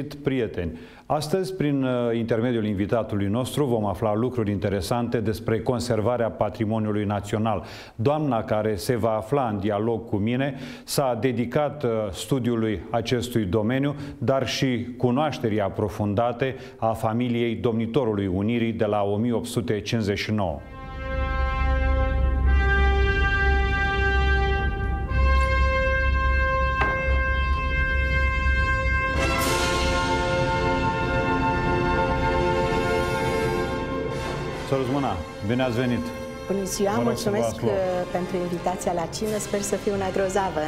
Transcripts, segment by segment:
găsit prieteni. Astăzi, prin uh, intermediul invitatului nostru, vom afla lucruri interesante despre conservarea patrimoniului național. Doamna care se va afla în dialog cu mine s-a dedicat uh, studiului acestui domeniu, dar și cunoașterii aprofundate a familiei domnitorului Unirii de la 1859. Sărut mâna, bine ați venit! Bună ziua, mulțumesc uh, pentru invitația la cină, sper să fiu una grozavă!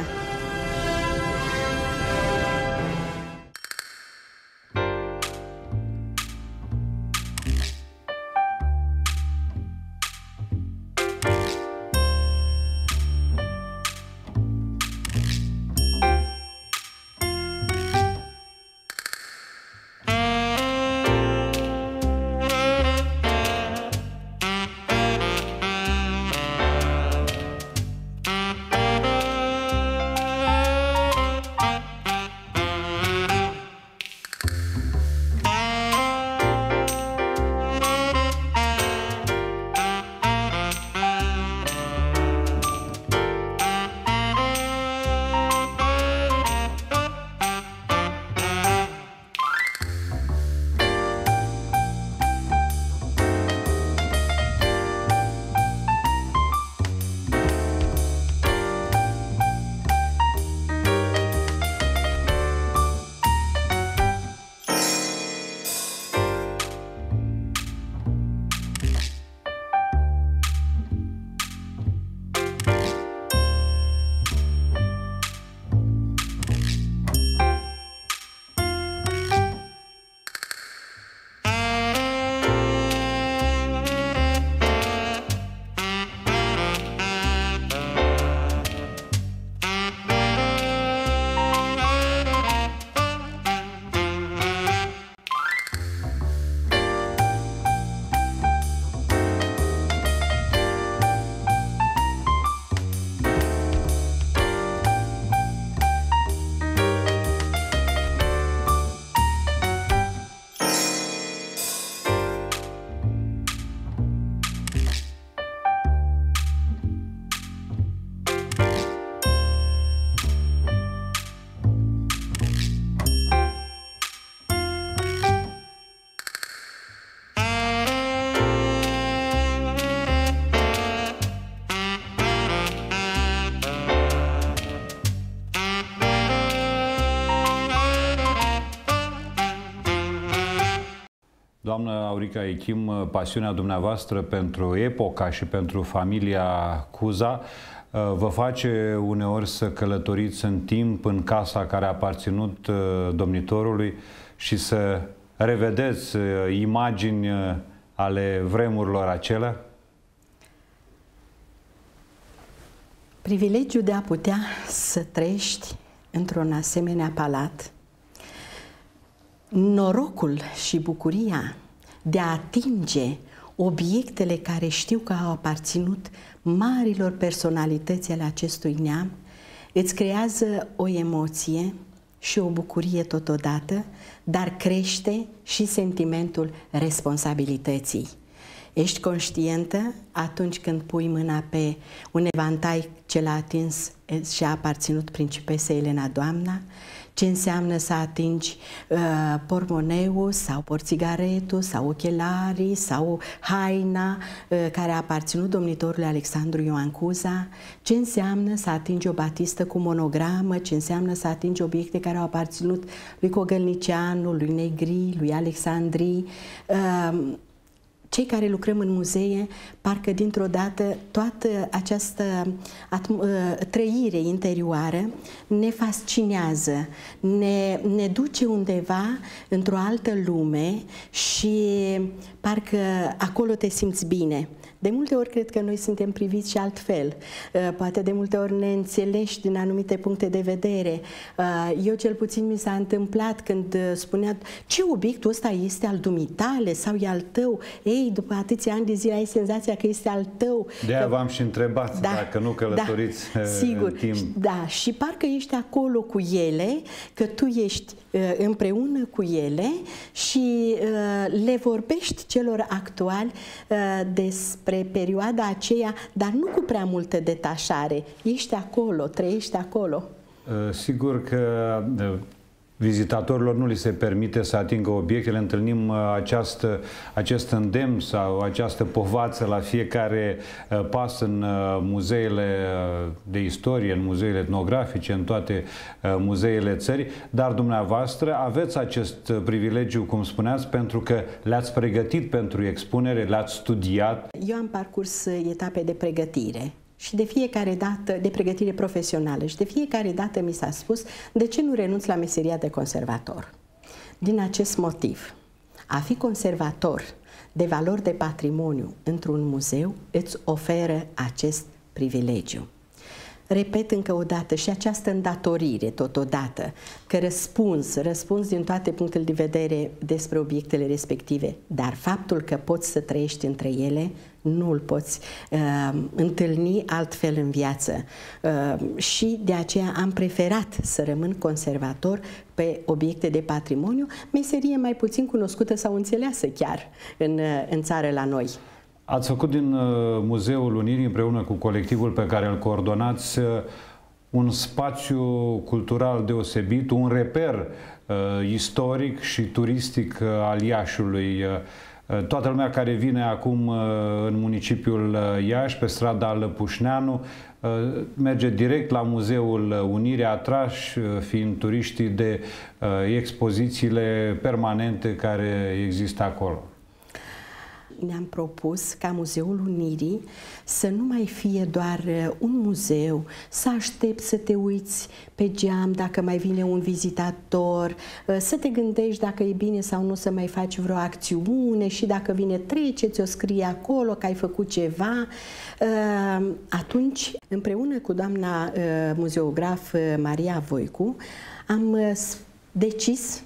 Doamnă Aurica Echim, pasiunea dumneavoastră pentru epoca și pentru familia Cuza uh, vă face uneori să călătoriți în timp în casa care a aparținut uh, domnitorului și să revedeți uh, imagini ale vremurilor acelea? Privilegiul de a putea să trăiești într-un asemenea palat norocul și bucuria de a atinge obiectele care știu că au aparținut marilor personalități ale acestui neam, îți creează o emoție și o bucurie totodată, dar crește și sentimentul responsabilității. Ești conștientă atunci când pui mâna pe un evantai ce l-a atins și a aparținut principesei Elena Doamna ce înseamnă să atingi uh, pormoneul sau porțigaretul sau ochelarii sau haina uh, care a aparținut domnitorului Alexandru Ioan Cuza, ce înseamnă să atingi o batistă cu monogramă, ce înseamnă să atingi obiecte care au aparținut lui Cogălnicianu, lui Negri, lui Alexandrii, uh, cei care lucrăm în muzee, parcă dintr-o dată toată această ă, trăire interioară ne fascinează, ne, ne duce undeva într-o altă lume și parcă acolo te simți bine. De multe ori cred că noi suntem priviți și altfel, uh, poate de multe ori ne înțelegi din anumite puncte de vedere. Uh, eu cel puțin mi s-a întâmplat când uh, spunea ce obiectul ăsta este al dumitale sau e al tău. Ei, după atâția ani de zile ai senzația că este al tău. De aia că... v-am și întrebat da, dacă nu da, călătoriți da, sigur, în timp. Da, și parcă ești acolo cu ele, că tu ești Eh, împreună cu ele și eh, le vorbești celor actuali eh, despre perioada aceea, dar nu cu prea multă detașare. Ești acolo, trăiești acolo. Sigur că vizitatorilor nu li se permite să atingă obiectele. Întâlnim uh, această, acest îndemn sau această povață la fiecare uh, pas în uh, muzeele de istorie, în muzeele etnografice, în toate muzeele țări, dar dumneavoastră aveți acest privilegiu, cum spuneați, pentru că le-ați pregătit pentru expunere, le-ați studiat. Eu am parcurs etape de pregătire și de fiecare dată, de pregătire profesională, și de fiecare dată mi s-a spus de ce nu renunț la meseria de conservator. Din acest motiv, a fi conservator de valori de patrimoniu într-un muzeu îți oferă acest privilegiu. Repet încă o dată și această îndatorire totodată, că răspuns, răspuns din toate punctele de vedere despre obiectele respective, dar faptul că poți să trăiești între ele nu îl poți uh, întâlni altfel în viață. Uh, și de aceea am preferat să rămân conservator pe obiecte de patrimoniu, meserie mai puțin cunoscută sau înțeleasă chiar în, uh, în țară la noi. Ați făcut din uh, Muzeul Unirii împreună cu colectivul pe care îl coordonați uh, un spațiu cultural deosebit, un reper uh, istoric și turistic uh, al Iașului. Uh, Eh, toată lumea care vine acum eh, în municipiul eh, Iași, pe strada Lăpușneanu, merge direct la Muzeul Unirea, atrași fiind turiștii de expozițiile permanente care există acolo ne-am propus ca Muzeul Unirii să nu mai fie doar uh, un muzeu, să aștept să te uiți pe geam dacă mai vine un vizitator, uh, să te gândești dacă e bine sau nu să mai faci vreo acțiune și dacă vine trece, ți-o scrie acolo că ai făcut ceva. Uh, atunci, împreună cu doamna muzeograf Maria Voicu, am decis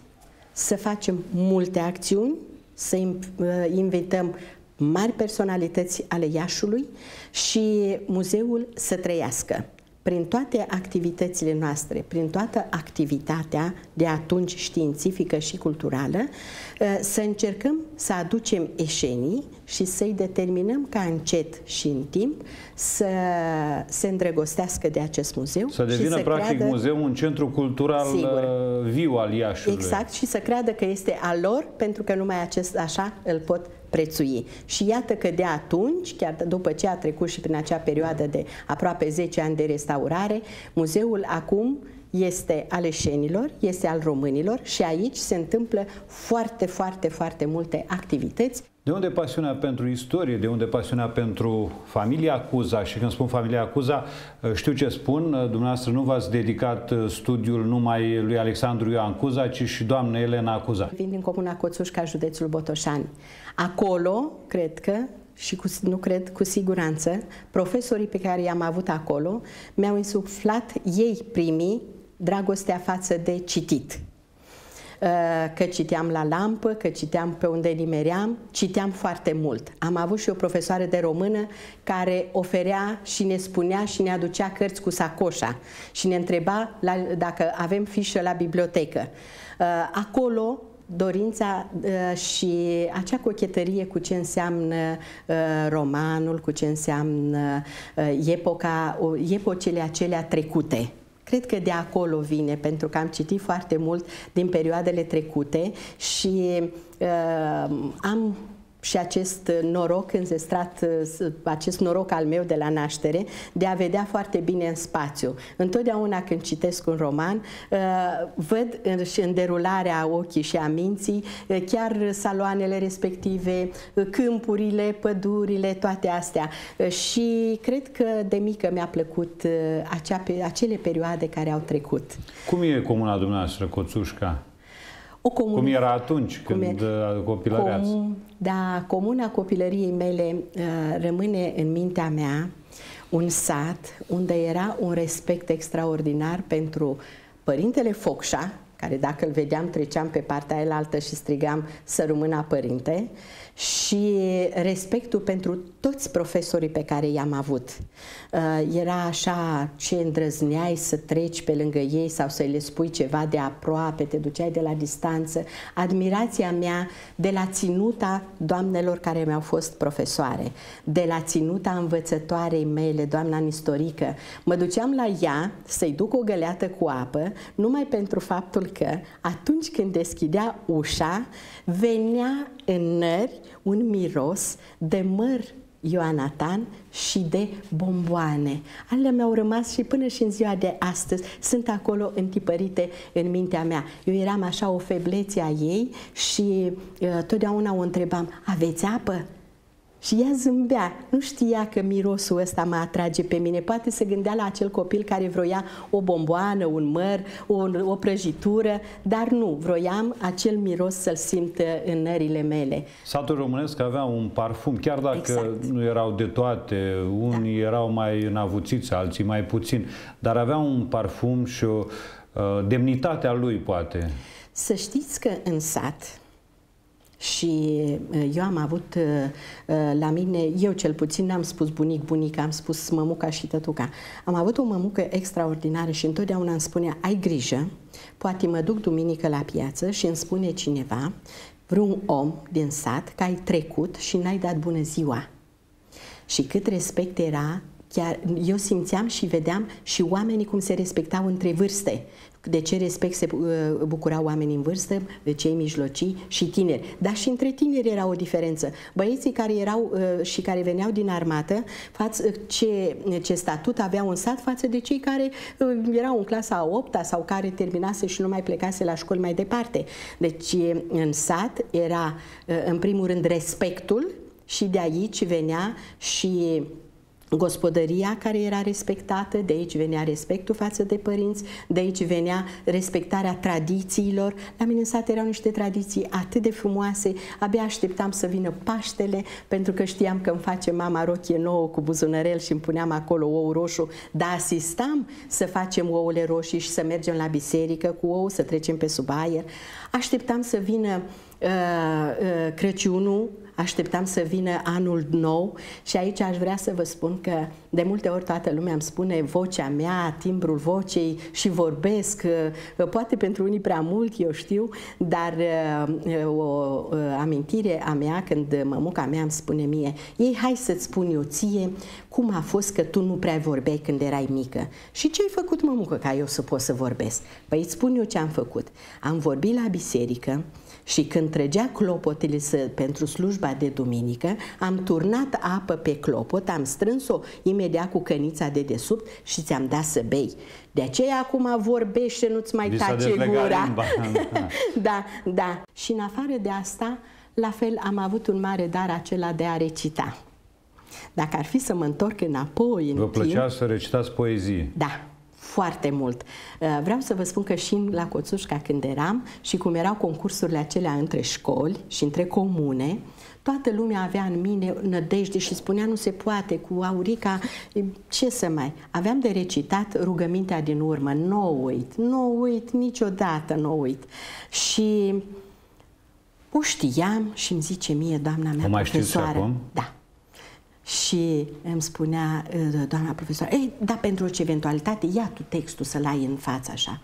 să facem multe acțiuni să uh, invităm mari personalități ale Iașului și muzeul să trăiască prin toate activitățile noastre, prin toată activitatea de atunci științifică și culturală, ă, să încercăm să aducem eșenii și să-i determinăm ca încet și în timp să se îndrăgostească de acest muzeu. Să devină și să practic creadă... muzeu un centru cultural Sigur. Ă, viu al Iașului. Exact și să creadă că este al lor pentru că numai acest așa îl pot prețui. Și iată că de atunci, chiar după ce a trecut și prin acea perioadă de aproape 10 ani de restaurare, muzeul acum este aleșenilor, este al românilor și aici se întâmplă foarte, foarte, foarte multe activități. De unde pasiunea pentru istorie, de unde pasiunea pentru familia Cuza și când spun familia Cuza, știu ce spun, dumneavoastră nu v-ați dedicat studiul numai lui Alexandru Ioan Cuza, ci și doamne Elena Cuza. Vin din comuna Coțușca, județul Botoșani. Acolo, cred că, și cu, nu cred cu siguranță, profesorii pe care i-am avut acolo mi-au insuflat ei primii dragostea față de citit. Eh, că citeam la lampă, că citeam pe unde nimeream, citeam foarte mult. Am avut și o profesoară de română care oferea și ne spunea și ne aducea cărți cu sacoșa și ne întreba la, dacă avem fișă la bibliotecă. Eh, acolo dorința eh, și acea cochetărie cu ce înseamnă romanul, cu ce înseamnă epoca, epocele acelea trecute Cred că de acolo vine, pentru că am citit foarte mult din perioadele trecute și uh, am și acest uh, noroc înzestrat, uh, acest noroc al meu de la naștere, de a vedea foarte bine în spațiu. Întotdeauna când citesc un roman, uh, văd și în derularea ochii și a minții chiar saloanele respective, câmpurile, pădurile, toate astea. Și cred că de mică mi-a plăcut acea, acele perioade care au trecut. Cum e comuna dumneavoastră, Coțușca? o comună. Cum era atunci cum când e, uh, copilăreați? Com, da, comuna copilăriei mele uh, rămâne în mintea mea un sat unde era un respect extraordinar pentru părintele Focșa, care dacă îl vedeam treceam pe partea aia altă și strigam să rămână părinte, uh, și respectul pentru toți profesorii pe care i-am avut. Uh, era așa ce îndrăzneai să treci pe lângă ei sau să le spui ceva de aproape, te duceai de la distanță. Admirația mea de la ținuta doamnelor care mi-au fost profesoare, de la ținuta învățătoarei mele, doamna Nistorică. Mă duceam la ea să-i duc o găleată cu apă, numai pentru faptul că atunci când deschidea ușa, venea în nări un miros de măr Ioanatan și de bomboane. Alea mi-au rămas și până și în ziua de astăzi sunt acolo întipărite în mintea mea. Eu eram așa o feblețe a ei și uh, totdeauna o întrebam, aveți apă? Și ea zâmbea, nu știa că mirosul ăsta mă atrage pe mine. Poate se gândea la acel copil care vroia o bomboană, un măr, o, o prăjitură, dar nu, vroiam acel miros să-l simt uh, în nările mele. Satul românesc avea un parfum, chiar dacă exact. nu erau de toate, unii da. erau mai înavuțiți, alții mai puțin, dar avea un parfum și o uh, demnitate a lui, poate. Să știți că în sat, și uh, eu am avut uh, uh, la mine, eu cel puțin n-am spus bunic, bunica, am spus mămuca și tătuca. Am avut o mămucă extraordinară și întotdeauna îmi spunea, ai grijă, poate mă duc duminică la piață și îmi spune cineva, vreun om din sat, că ai trecut și n-ai dat bună ziua. Și cât respect era Chiar eu simțeam și vedeam și oamenii cum se respectau între vârste. De ce respect se uh, bucurau oamenii în vârstă, de cei mijlocii și tineri. Dar și între tineri era o diferență. Băieții care erau uh, și care veneau din armată, față uh, ce, ce statut aveau în sat față de cei care erau în clasa a 8 -a sau care terminase și nu mai plecase la școli mai departe. Deci în sat era în primul rând respectul și de aici venea și gospodăria care era respectată, de aici venea respectul față de părinți, de aici venea respectarea tradițiilor. La mine în sat erau niște tradiții atât de frumoase, abia așteptam să vină Paștele, pentru că știam că îmi face mama rochie nouă cu buzunărel și îmi puneam acolo ou roșu, dar asistam să facem ouăle roșii și să mergem la biserică cu ou, să trecem pe sub aer. Așteptam să vină uh, uh, Crăciunul, așteptam să vină anul nou și aici aș vrea să vă spun că de multe ori toată lumea îmi spune vocea mea, timbrul vocei și vorbesc, uh, poate pentru unii prea mult, eu știu, dar uh, o uh, amintire a mea când mămuca mea îmi spune mie, ei hai să-ți spun eu ție cum a fost că tu nu prea vorbeai când erai mică și ce ai făcut mămucă ca eu să pot să vorbesc? Păi îți spun eu ce am făcut. Am vorbit la biserică, și când trăgea clopotele să, pentru slujba de duminică, am turnat apă pe clopot, am strâns-o imediat cu cănița de desubt și ți-am dat să bei. De aceea acum vorbește, nu-ți mai tace gura. Da. da, da. Și în afară de asta, la fel am avut un mare dar acela de a recita. Dacă ar fi să mă întorc înapoi în Vă plăcea timp, să recitați poezii? Da, foarte mult. Uh, vreau să vă spun că și la Coțușca când eram și cum erau concursurile acelea între școli și între comune, toată lumea avea în mine nădejde și spunea nu se poate, cu Aurica, ce să mai... Aveam de recitat rugămintea din urmă, nu o uit, nu o uit, niciodată nu o uit. Și o știam și îmi zice mie, doamna mea, o mai profesoară, și acum? da, și îmi spunea uh, doamna profesor, ei, dar pentru orice eventualitate, ia tu textul să-l ai în față așa.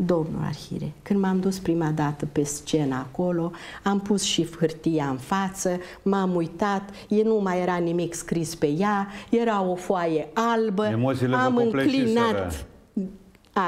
Domnul Arhire, când m-am dus prima dată pe scenă acolo, am pus și hârtia în față, m-am uitat, e, nu mai era nimic scris pe ea, era o foaie albă, Emoțiile am înclinat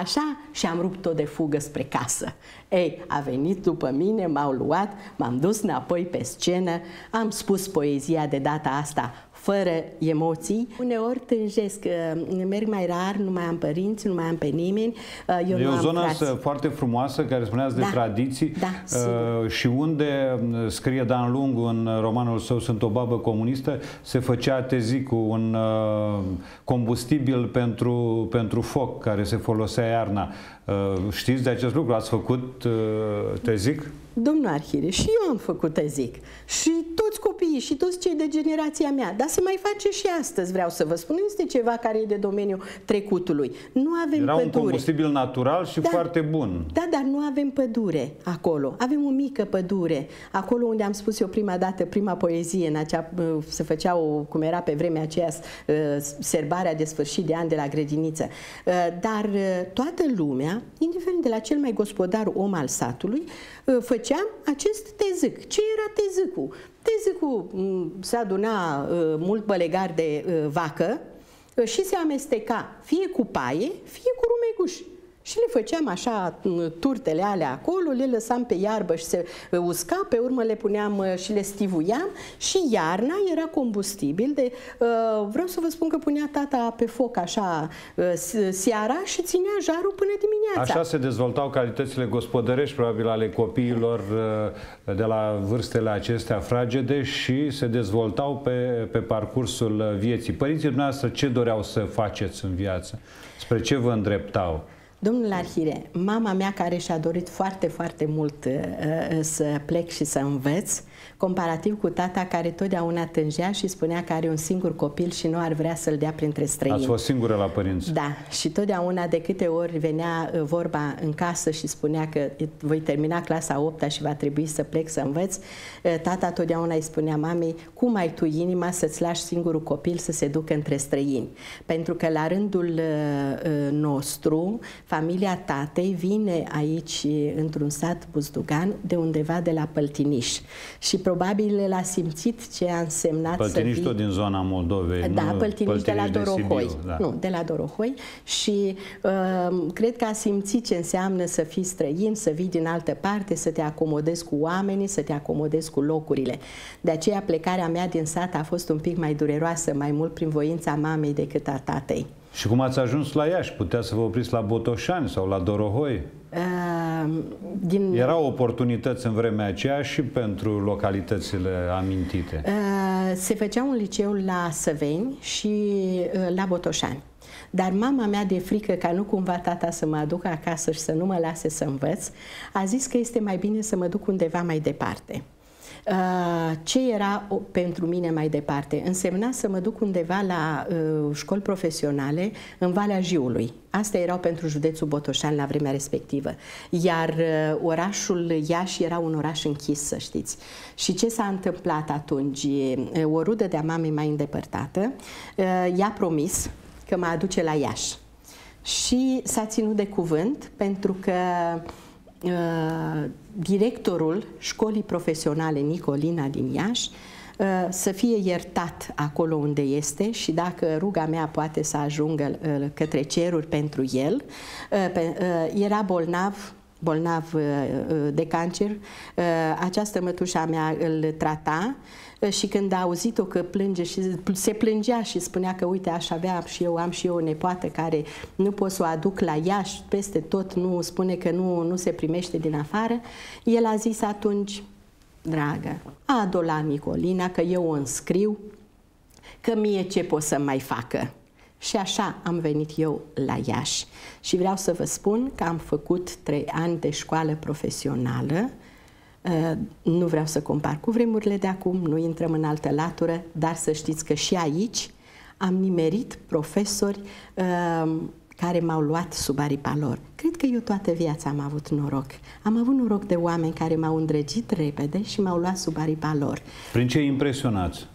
așa și am rupt-o de fugă spre casă. Ei, a venit după mine, m-au luat, m-am dus înapoi pe scenă, am spus poezia de data asta fără emoții. Uneori tânjesc, uh, merg mai rar, nu mai am părinți, nu mai am pe nimeni. Uh, eu e nu o am zonă frați. foarte frumoasă, care spuneați de da. tradiții da, uh, și unde scrie Dan Lung în romanul său Sunt o babă comunistă, se făcea tezicul, un combustibil pentru, pentru foc care se folosea iarna. Știți de acest lucru? Ați făcut tezic? domnul Arhire, și eu am făcut, zic, și toți copiii, și toți cei de generația mea, dar se mai face și astăzi, vreau să vă spun, este ceva care e de domeniul trecutului. Nu avem Era pădure. un combustibil natural și da, foarte bun. Da, dar nu avem pădure acolo. Avem o mică pădure. Acolo unde am spus eu prima dată, prima poezie, în acea, se făcea, o, cum era pe vremea aceea, ă, serbarea de sfârșit de an de la grădiniță. Ă, dar ă, toată lumea, indiferent de la cel mai gospodar om al satului, făceam acest tezic. Ce era tezicul? Tezicul se aduna mult bălegar de vacă și se amesteca fie cu paie, fie cu rumeguși. Și le făceam așa turtele alea acolo, le lăsam pe iarbă și se usca, pe urmă le puneam uh, și le stivuiam și iarna era combustibil de... Uh, vreau să vă spun că punea tata pe foc așa uh, seara și ținea jarul până dimineața. Așa se dezvoltau calitățile gospodărești, probabil ale copiilor de la vârstele acestea fragede și se dezvoltau pe, pe parcursul vieții. Părinții dumneavoastră ce doreau să faceți în viață? Spre ce vă îndreptau? Domnul Arhire, mama mea care și-a dorit foarte, foarte mult uh, uh, să plec și să învăț, comparativ cu tata care totdeauna tângea și spunea că are un singur copil și nu ar vrea să-l dea printre străini. Ați fost singură la părinți? Da, și totdeauna de câte ori venea uh, vorba în casă și spunea că voi termina clasa 8 -a și va trebui să plec să învăț, uh, tata totdeauna îi spunea mamei, cum ai tu inima să-ți lași singurul copil să se ducă între străini? Pentru că la rândul uh, nostru, familia tatei vine aici într-un sat buzdugan de undeva de la Păltiniș și probabil l-a simțit ce a însemnat Păltiniști să tot din zona Moldovei. Da, nu, Păltiniști de la Dorohoi. De Sibiu, da. Nu, de la Dorohoi și uh, cred că a simțit ce înseamnă să fii străin, să vii din altă parte, să te acomodezi cu oamenii, să te acomodezi cu locurile. De aceea plecarea mea din sat a fost un pic mai dureroasă, mai mult prin voința mamei decât a tatei. Și cum ați ajuns la Iași? Putea să vă opriți la Botoșani sau la Dorohoi? Ehm, din... Erau oportunități în vremea aceea și pentru localitățile amintite. Ehm, se făcea un liceu la Săveni și eh, la Botoșani. Dar mama mea de frică ca nu cumva tata să mă aducă acasă și să nu mă lase să învăț, a zis că este mai bine să mă duc undeva mai departe. Uh, ce era pentru mine mai departe? Însemna să mă duc undeva la uh, școli profesionale în Valea Jiului. Astea erau pentru județul Botoșan la vremea respectivă. Iar uh, orașul Iași era un oraș închis, să știți. Și ce s-a întâmplat atunci? O rudă de-a mamei mai îndepărtată i-a promis că mă aduce la Iași. Și s-a ținut de cuvânt pentru că uh, Uh, directorul școlii profesionale Nicolina din Iași uh, să fie iertat acolo unde este și dacă ruga mea poate să ajungă uh, către ceruri pentru el, era bolnav bolnav de cancer. Această mătușa mea îl trata și când a auzit-o că plânge și se plângea și spunea că uite aș avea și eu, am și eu o nepoată care nu pot să o aduc la Iași, peste tot nu spune că nu, nu se primește din afară, el a zis atunci, dragă, adu la Nicolina că eu o înscriu, că mie ce pot să mai facă. Și așa am venit eu la Iași. Și vreau să vă spun că am făcut trei ani de școală profesională Eh, nu vreau să compar cu vremurile de acum, nu intrăm în altă latură, dar să știți că și aici am nimerit profesori ehm, care m-au luat sub aripa lor. Cred că eu toată viața am avut noroc. Am avut noroc de oameni care m-au îndrăgit repede și m-au luat sub aripa lor. Prin ce impresionați?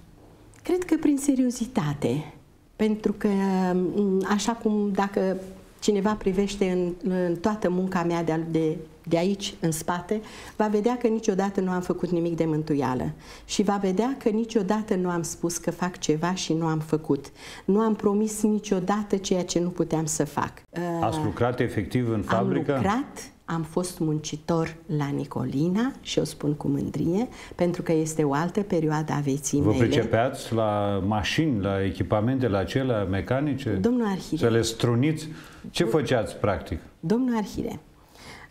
Cred că prin seriozitate. Pentru că, mm, așa cum dacă cineva privește în, în toată munca mea de, de de aici în spate, va vedea că niciodată nu am făcut nimic de mântuială și va vedea că niciodată nu am spus că fac ceva și nu am făcut. Nu am promis niciodată ceea ce nu puteam să fac. Ați uh, lucrat efectiv în fabrică? Am lucrat am fost muncitor la Nicolina și o spun cu mândrie, pentru că este o altă perioadă a vieții mele. Vă pricepeați la mașini, la echipamente, la cele mecanice? Domnul Arhire. Să le struniți? Ce făceați practic? Domnul Arhire,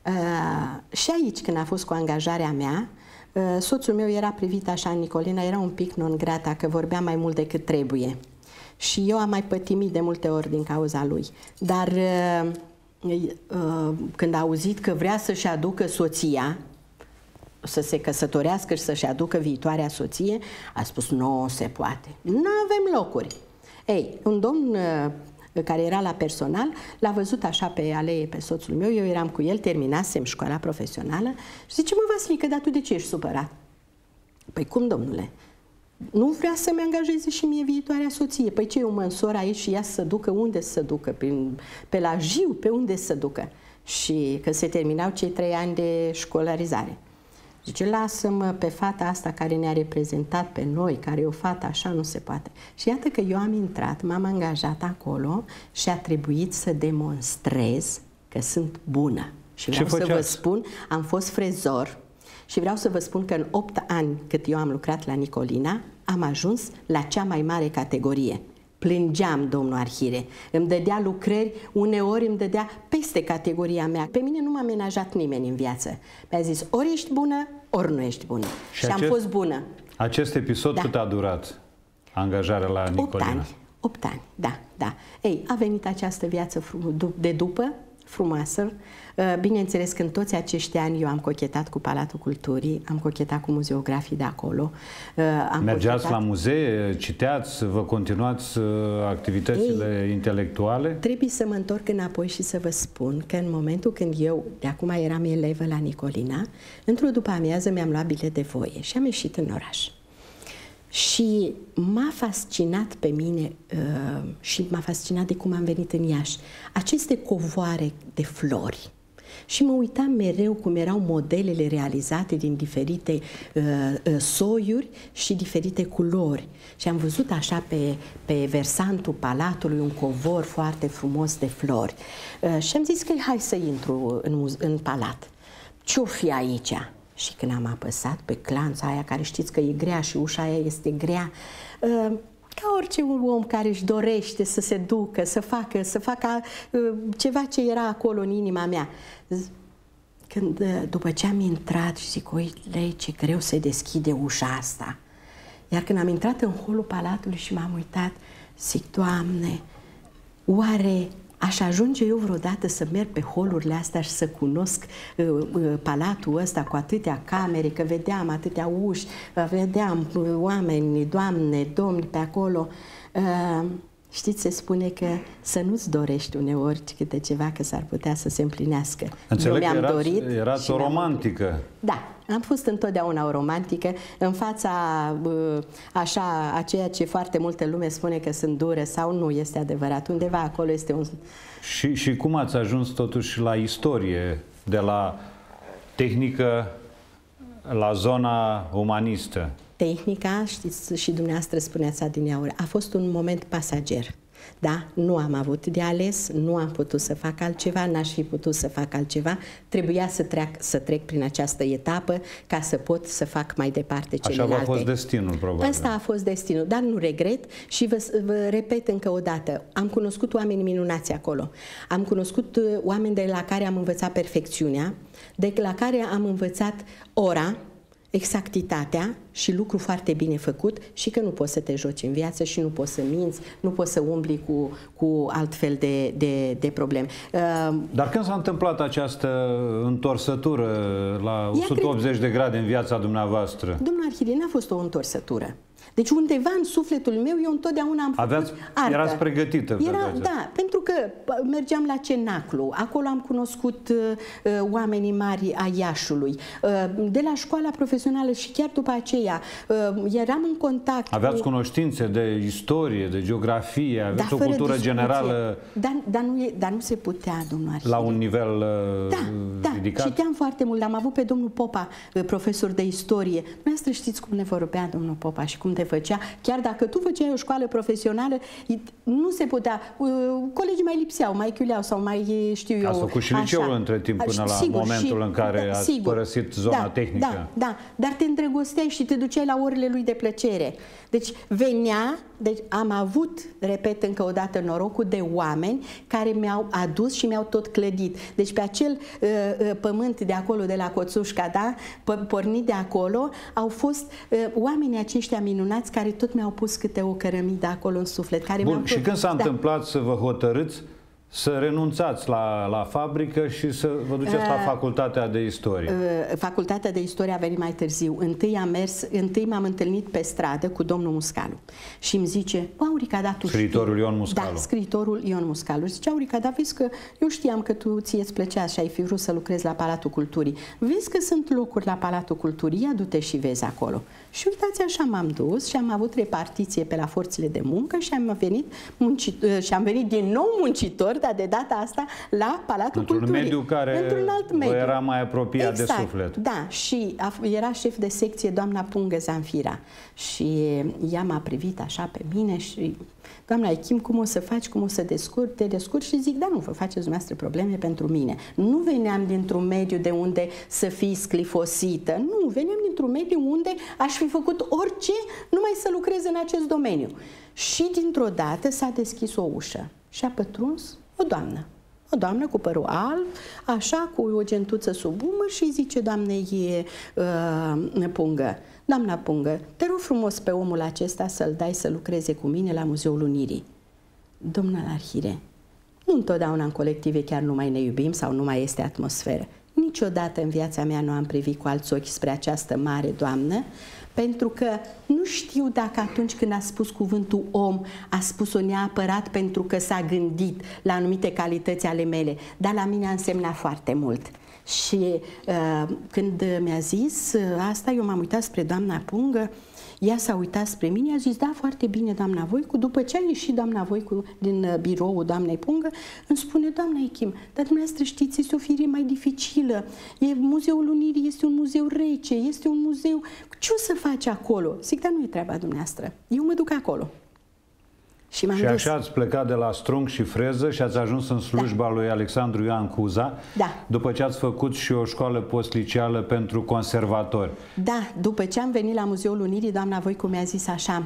Eh, și aici, când a fost cu angajarea mea, eh, soțul meu era privit așa, Nicolina, era un pic non-grata, că vorbea mai mult decât trebuie. Și eu am mai pătimit de multe ori din cauza lui. Dar eh, când a auzit că vrea să-și aducă soția, să se căsătorească și să-și aducă viitoarea soție, a spus, nu se poate, nu avem locuri. Ei, un domn care era la personal, l-a văzut așa pe alee pe soțul meu, eu eram cu el, terminasem școala profesională și zice, mă, Vasilică, dar tu de ce ești supărat? Păi cum, domnule? Nu vrea să-mi angajeze și mie viitoarea soție. Păi ce, eu mă însor aici și ea să ducă unde să ducă? Prin, pe la Jiu, pe unde să ducă? Și că se terminau cei trei ani de școlarizare. Zice, lasă-mă pe fata asta care ne-a reprezentat pe noi, care e o fată, așa nu se poate. Și iată că eu am intrat, m-am angajat acolo și a trebuit să demonstrez că sunt bună. Și vreau să vă spun, am fost frezor și vreau să vă spun că în 8 ani cât eu am lucrat la Nicolina, am ajuns la cea mai mare categorie plângeam, domnul Arhire. Îmi dădea lucrări, uneori îmi dădea peste categoria mea. Pe mine nu m-a menajat nimeni în viață. Mi-a zis, ori ești bună, ori nu ești bună. Și, și acest, am fost bună. Acest episod da. cât a durat angajarea la Nicolina? 8 ani. 8 ani, da, da. Ei, a venit această viață de după, frumoasă. Uh, bineînțeles că în toți acești ani eu am cochetat cu Palatul Culturii, am cochetat cu muzeografii de acolo. Uh, am Mergeați cochetat... la muzee, citeați, vă continuați uh, activitățile Ei, intelectuale? Trebuie să mă întorc înapoi și să vă spun că în momentul când eu, de acum eram elevă la Nicolina, într-o după amiază mi-am luat bilet de voie și am ieșit în oraș. Și m-a fascinat pe mine uh, și m-a fascinat de cum am venit în Iași. Aceste covoare de flori. Și mă uitam mereu cum erau modelele realizate din diferite uh, uh soiuri și diferite culori. Și am văzut așa pe, pe versantul palatului un covor foarte frumos de flori. Uh, și am zis că hai să intru în, în palat. Ce-o fi aici? Și când am apăsat pe clanța aia, care știți că e grea și ușa aia este grea, ă, ca orice un om care își dorește să se ducă, să facă, să facă ă, ceva ce era acolo în inima mea. Când, ă, după ce am intrat și zic, uite, ce greu se deschide ușa asta. Iar când am intrat în holul palatului și m-am uitat, zic, Doamne, oare Aș ajunge eu vreodată să merg pe holurile astea și să cunosc uh, uh, palatul ăsta cu atâtea camere, că vedeam atâtea uși, vedeam uh, oameni, doamne, domni pe acolo. Uh, Știți, se spune că să nu-ți dorești uneori câte ceva că s-ar putea să se împlinească. Înțeleg Eu mi-am erați, dorit. Erați o romantică. Da, am fost întotdeauna o romantică în fața așa, a ceea ce foarte multe lume spune că sunt dure sau nu este adevărat. Undeva acolo este un... Și, și cum ați ajuns totuși la istorie, de la tehnică la zona umanistă? tehnica, știți și dumneavoastră spuneați adineauri, a fost un moment pasager. Da, nu am avut de ales, nu am putut să fac altceva, n-aș fi putut să fac altceva. Trebuia să treac să trec prin această etapă ca să pot să fac mai departe celelalte. Așa a fost destinul, probabil. Asta a fost destinul, dar nu regret și vă, vă repet încă o dată, am cunoscut oameni minunați acolo. Am cunoscut uh, oameni de la care am învățat perfecțiunea, de la care am învățat ora, exactitatea și lucru foarte bine făcut și că nu poți să te joci în viață și nu poți să minți, nu poți să umbli cu, cu altfel de, de, de probleme. Uh, Dar când s-a întâmplat această întorsătură la 180 cred... de grade în viața dumneavoastră? Domnul Arhidie, n-a fost o întorsătură. Deci undeva în sufletul meu eu întotdeauna am făcut Aveați, artă. Erați pregătită. Era, da, pentru că mergeam la Cenaclu, acolo am cunoscut uh, uh, oamenii mari a Iașului. Uh, de la școala profesională și chiar după aceea uh, eram în contact Aveați cu... cunoștințe de istorie, de geografie, aveți da, o cultură discuție. generală. Dar, dar, nu e, dar nu se putea, domnul La un nivel uh, da, da, ridicat? citeam foarte mult. am avut pe domnul Popa, uh, profesor de istorie. Noi știți cum ne vorbea domnul Popa și cum te făcea, chiar dacă tu făceai o școală profesională, nu se putea, colegii mai lipseau, mai chiuleau sau mai știu eu. Ați făcut și liceul așa. între timp până la sigur, momentul și, în care da, ați sigur, părăsit zona da, tehnică. Da, da, dar te îndrăgosteai și te duceai la orele lui de plăcere. Deci venea, deci am avut, repet încă o dată, norocul de oameni care mi-au adus și mi-au tot clădit. Deci pe acel uh, uh pământ de acolo, de la Coțușca, da, pornit de acolo, au fost uh, oamenii aceștia minunați minunați care tot mi-au pus câte o cărămidă acolo în suflet. Care Bun, și când s-a da. întâmplat să vă hotărâți să renunțați la, la fabrică și să vă duceți uh, la facultatea de istorie. Uh, facultatea de istorie a venit mai târziu. Întâi am mers, întâi m-am întâlnit pe stradă cu domnul Muscalu și îmi zice, Aurica, da, tu Scriitorul știi. Ion Muscalu. Da, scriitorul Ion Muscalu. Zice, Aurica, da, vezi că eu știam că tu ție îți plăcea și ai fi vrut să lucrezi la Palatul Culturii. Vezi că sunt locuri la Palatul Culturii, ia du-te și vezi acolo. Și uitați, așa m-am dus și am avut repartiție pe la forțele de muncă și am venit, muncit- și am venit din nou muncitor, dar de data asta la Palatul într-un Culturii. Mediu care într-un alt mediu. era mai apropiat exact, de suflet. Da, și era șef de secție doamna Pungă Zanfira și ea m-a privit așa pe mine și Doamna Echim, cum o să faci, cum o să descurci, te descurci și zic, da, nu vă faceți dumneavoastră probleme pentru mine. Nu veneam dintr-un mediu de unde să fii sclifosită, nu, veneam dintr-un mediu unde aș fi făcut orice numai să lucrez în acest domeniu. Și dintr-o dată s-a deschis o ușă și a pătruns o doamnă o doamnă cu părul alb, așa, cu o gentuță sub umăr și zice e uh, Pungă, doamna Pungă, te rog frumos pe omul acesta să-l dai să lucreze cu mine la Muzeul Unirii. Domnul Arhire, nu întotdeauna în colective chiar nu mai ne iubim sau nu mai este atmosferă. Niciodată în viața mea nu am privit cu alți ochi spre această mare doamnă, pentru că nu știu dacă atunci când a spus cuvântul om, a spus-o neapărat pentru că s-a gândit la anumite calități ale mele, dar la mine a însemnat foarte mult. Și uh, când mi-a zis uh, asta, eu m-am uitat spre doamna Pungă, uh, ea s-a uitat spre mine, a zis, da, foarte bine, doamna Voicu. După ce a ieșit doamna Voicu din uh, biroul doamnei Pungă, îmi spune, doamna Echim, dar dumneavoastră știți, este o fire mai dificilă. E, Muzeul Unirii este un muzeu rece, este un muzeu... Ce o să faci acolo? Zic, dar nu e treaba dumneavoastră. Eu mă duc acolo. Și, și dus. așa ați plecat de la strung și freză și ați ajuns în slujba da. lui Alexandru Ioan Cuza, da. după ce ați făcut și o școală postliceală pentru conservatori. Da, după ce am venit la Muzeul Unirii, doamna cum mi-a zis așa,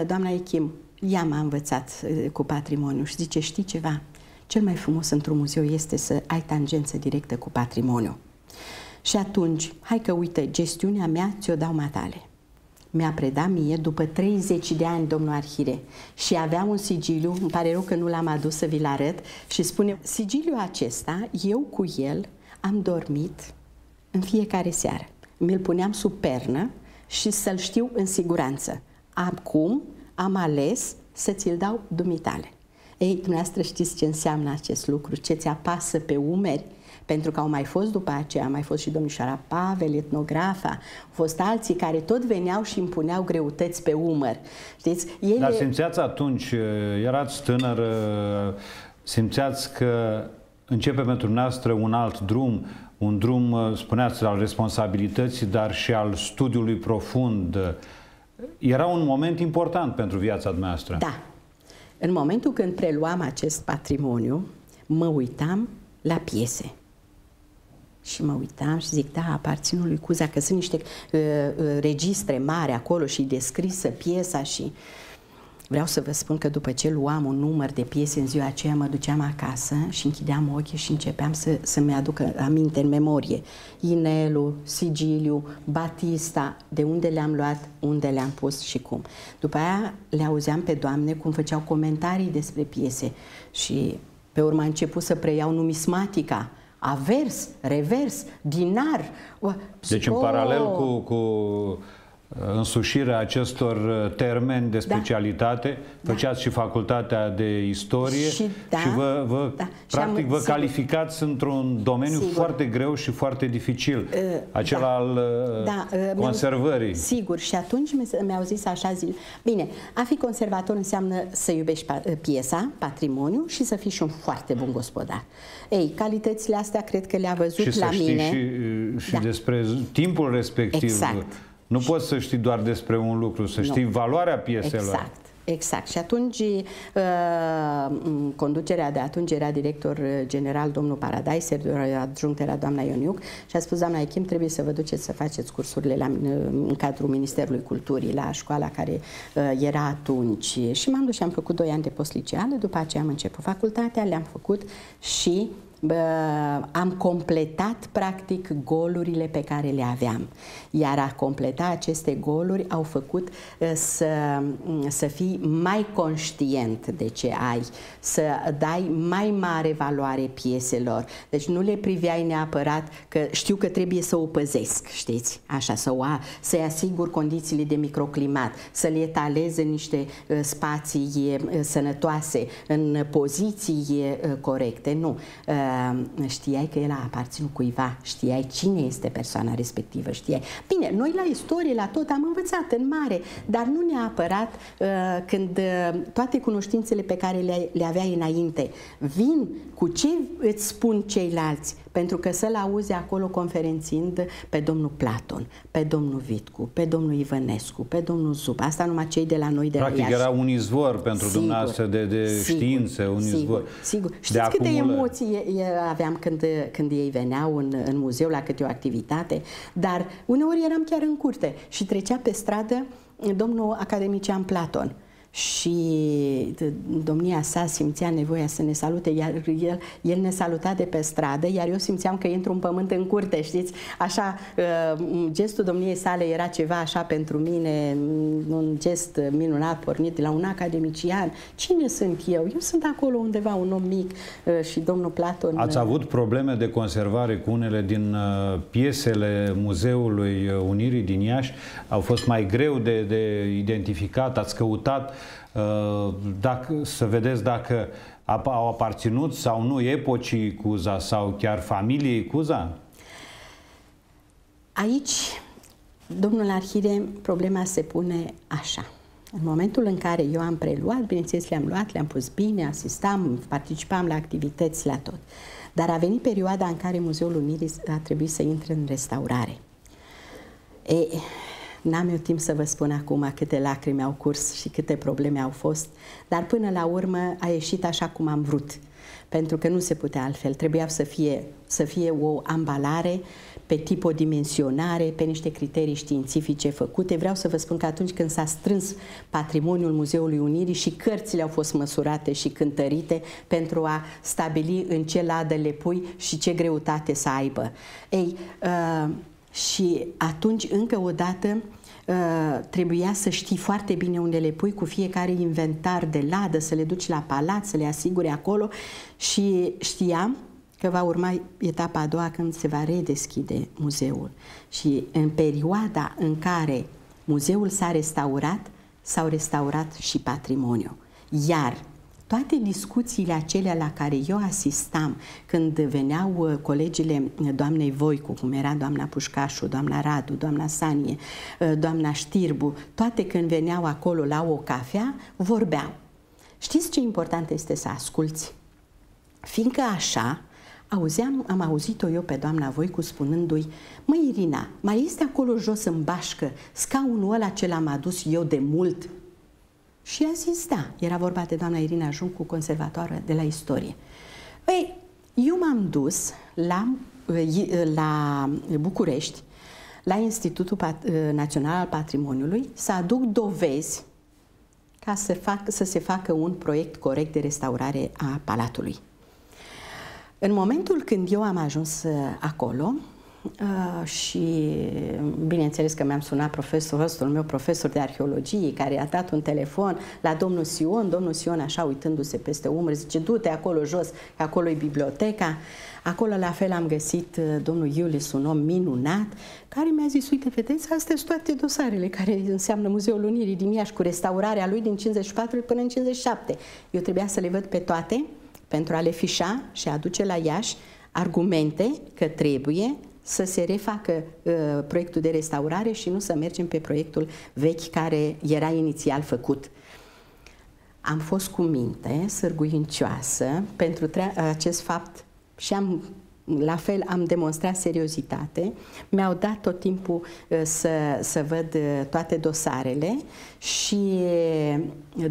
ă, doamna Echim, ea m-a învățat ă, cu patrimoniu și zice, știi ceva, cel mai frumos într-un muzeu este să ai tangență directă cu patrimoniu. Și atunci, hai că uite, gestiunea mea ți-o dau matale mi-a predat mie după 30 de ani domnul Arhire și avea un sigiliu, îmi pare rău că nu l-am adus să vi-l arăt, și spune, sigiliul acesta, eu cu el am dormit în fiecare seară. Mi-l puneam sub pernă și să-l știu în siguranță. Acum am ales să ți-l dau dumitale. Ei, dumneavoastră știți ce înseamnă acest lucru, ce ți apasă pe umeri, pentru că au mai fost după aceea, mai fost și domnișoara Pavel, etnografa, au fost alții care tot veneau și impuneau greutăți pe umăr. Știți? Ele... Dar simțeați atunci, erați tânăr, simțeați că începe pentru noastră un alt drum, un drum, spuneați, al responsabilității, dar și al studiului profund. Era un moment important pentru viața dumneavoastră. Da. În momentul când preluam acest patrimoniu, mă uitam la piese. Și mă uitam și zic, da, aparținul lui Cuza, că sunt niște uh, uh, registre mari acolo și descrisă piesa și... Vreau să vă spun că după ce luam un număr de piese în ziua aceea, mă duceam acasă și închideam ochii și începeam să, să-mi aduc aminte în memorie. Inelu, Sigiliu, Batista, de unde le-am luat, unde le-am pus și cum. După aia le auzeam pe doamne cum făceau comentarii despre piese și pe urmă a început să preiau numismatica avers, revers, dinar. Deci în paralel oh! cu, cu însușirea acestor uh, termeni de da. specialitate. Da. Făceați da. și facultatea de istorie și, da, și vă, vă da. practic vă sigur. calificați într-un domeniu sigur. foarte greu și foarte dificil, uh, acela da. al uh, da. Uh, conservării. Sigur, și atunci mi-au zis așa zi. Bine, a fi conservator înseamnă să iubești uh, piesa, patrimoniu și să fii și un foarte bun gospodar. Ei, calitățile astea cred că le-a văzut și la să mine. Și, și da. despre timpul respectiv. Exact nu poți să știi doar despre un lucru, să știi nu. valoarea pieselor. Exact. Exact. Și atunci uh, conducerea de atunci era director general domnul Paradise, adjunct era doamna Ioniuc și a spus doamna Echim, trebuie să vă duceți să faceți cursurile la, în cadrul Ministerului Culturii, la școala care uh, era atunci. Și m-am dus și am făcut 2 ani de post după aceea am început facultatea, le-am făcut și am completat practic golurile pe care le aveam. Iar a completa aceste goluri au făcut uh, să, mm, să fii mai conștient de ce ai, să dai mai mare valoare pieselor. Deci nu le priveai neapărat că știu că trebuie să o păzesc, știți? Așa, să o, să-i asigur condițiile de microclimat, să le etalez în niște uh, spații uh, sănătoase, în poziții corecte. Nu Uh, știai că el a aparținut cuiva, știai cine este persoana respectivă, știai. Bine, noi la istorie, la tot, am învățat în mare, dar nu neapărat uh, când uh, toate cunoștințele pe care le, le aveai înainte vin cu ce îți spun ceilalți pentru că să-l auzi acolo conferențind pe domnul Platon, pe domnul Vitcu, pe domnul Ivănescu, pe domnul Zub, asta numai cei de la noi de Practic la Practic era un izvor pentru sigur, dumneavoastră de, de sigur, știință, un sigur, izvor. Sigur, Știți de câte acumulă... emoții aveam când, când ei veneau în, în muzeu la câte o activitate, dar uneori eram chiar în curte și trecea pe stradă domnul academician Platon și domnia sa simțea nevoia să ne salute, iar el, el ne saluta de pe stradă, iar eu simțeam că intru un pământ în curte, știți? Așa, uh, gestul domniei sale era ceva așa pentru mine, mm, un gest minunat pornit la un academician. Cine sunt eu? Eu sunt acolo undeva, un om mic uh, și domnul Platon... Ați uh, avut probleme de conservare cu unele din piesele Muzeului Unirii din Iași? Au fost mai greu de, de identificat? Ați căutat Uh, dacă, să vedeți dacă au aparținut sau nu epocii Cuza sau chiar familiei Cuza? Aici, domnul Arhide, problema se pune așa. În momentul în care eu am preluat, bineînțeles le-am luat, le-am pus bine, asistam, participam la activități, la tot. Dar a venit perioada în care Muzeul Unirii a trebuit să intre în restaurare. E, N-am eu timp să vă spun acum câte lacrimi au curs și câte probleme au fost, dar până la urmă a ieșit așa cum am vrut, pentru că nu se putea altfel. Trebuia să fie, să fie o ambalare pe tip o dimensionare, pe niște criterii științifice făcute. Vreau să vă spun că atunci când s-a strâns patrimoniul Muzeului Unirii și cărțile au fost măsurate și cântărite pentru a stabili în ce ladă le pui și ce greutate să aibă. Ei, uh, și atunci, încă o dată, ă, trebuia să știi foarte bine unde le pui cu fiecare inventar de ladă, să le duci la palat, să le asiguri acolo și știam că va urma etapa a doua când se va redeschide muzeul. Și în perioada în care muzeul s-a restaurat, s-au restaurat și patrimoniul. Iar toate discuțiile acelea la care eu asistam când veneau uh, colegile uh, doamnei Voicu, cum era doamna Pușcașu, doamna Radu, doamna Sanie, uh, doamna Știrbu, toate când veneau acolo la o cafea, vorbeau. Știți ce important este să asculți? Fiindcă așa, auzeam, am auzit-o eu pe doamna Voicu spunându-i, mă Irina, mai este acolo jos în bașcă scaunul ăla ce l-am adus eu de mult și a zis, da, era vorba de doamna Irina cu conservatoare de la istorie. Păi, eu m-am dus la, la București, la Institutul Pat Național al Patrimoniului, să aduc dovezi ca să, fac, să se facă un proiect corect de restaurare a palatului. În momentul când eu am ajuns acolo, Ah, și bineînțeles că mi-am sunat profesorul meu, profesor de arheologie, care a dat un telefon la domnul Sion, domnul Sion așa uitându-se peste umăr, zice du-te acolo jos, acolo e biblioteca. Acolo la fel am găsit eh, domnul Iulis, un om minunat, care mi-a zis, uite, vedeți, astea sunt toate dosarele care înseamnă Muzeul Unirii din Iași cu restaurarea lui din 54 până în 57. Eu trebuia să le văd pe toate pentru a le fișa și a aduce la Iași argumente că trebuie să se refacă uh, proiectul de restaurare și nu să mergem pe proiectul vechi care era inițial făcut. Am fost cu minte sârguincioasă pentru acest fapt și am la fel am demonstrat seriozitate, mi-au dat tot timpul uh, să, să văd uh, toate dosarele și uh,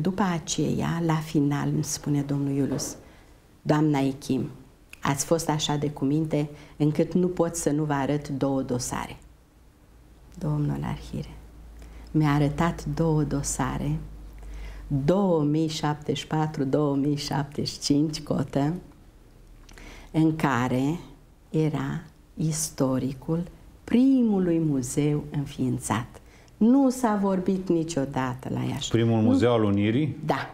după aceea, la final, îmi spune domnul Iulus, doamna Echim, ați fost așa de cuminte încât nu pot să nu vă arăt două dosare. Domnul Arhire, mi-a arătat două dosare, 2074-2075 cotă, în care era istoricul primului muzeu înființat. Nu s-a vorbit niciodată la Iași. Primul muzeu al Unirii? Da.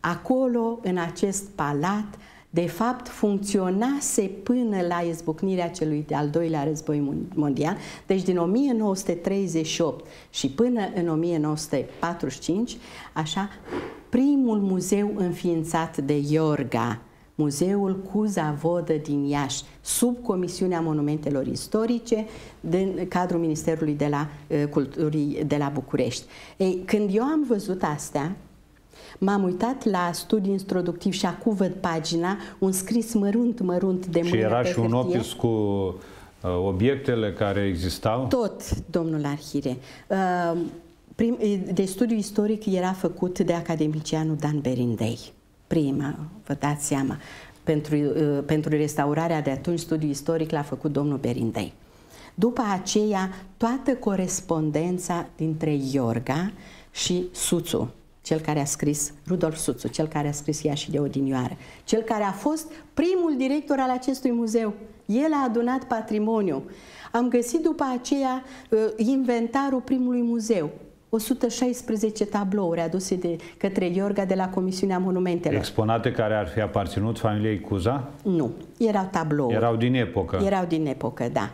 Acolo, în acest palat, de fapt funcționase până la izbucnirea celui de-al doilea război mondial, deci din 1938 și până în 1945, așa, primul muzeu înființat de Iorga, Muzeul Cuza Vodă din Iași, sub Comisiunea Monumentelor Istorice, din cadrul Ministerului de la eh, Culturii de la București. Ei, când eu am văzut astea, M-am uitat la studii introductiv și acum văd pagina, un scris mărunt, mărunt de mână Și era și un opis cu uh, obiectele care existau? Tot, domnul Arhire. Uh, prim, de deci studiu istoric era făcut de academicianul Dan Berindei. Prima, vă dați seama. Pentru, uh, pentru restaurarea de atunci, studiu istoric l-a făcut domnul Berindei. După aceea, toată corespondența dintre Iorga și Suțu, cel care a scris Rudolf Suțu, cel care a scris Ea și de Odinioară, cel care a fost primul director al acestui muzeu. El a adunat patrimoniu. Am găsit după aceea uh, inventarul primului muzeu, 116 tablouri aduse de către Iorga de la Comisiunea Monumentelor. Exponate care ar fi aparținut familiei Cuza? Nu, erau tablouri. Erau din epocă. Erau din epocă, da.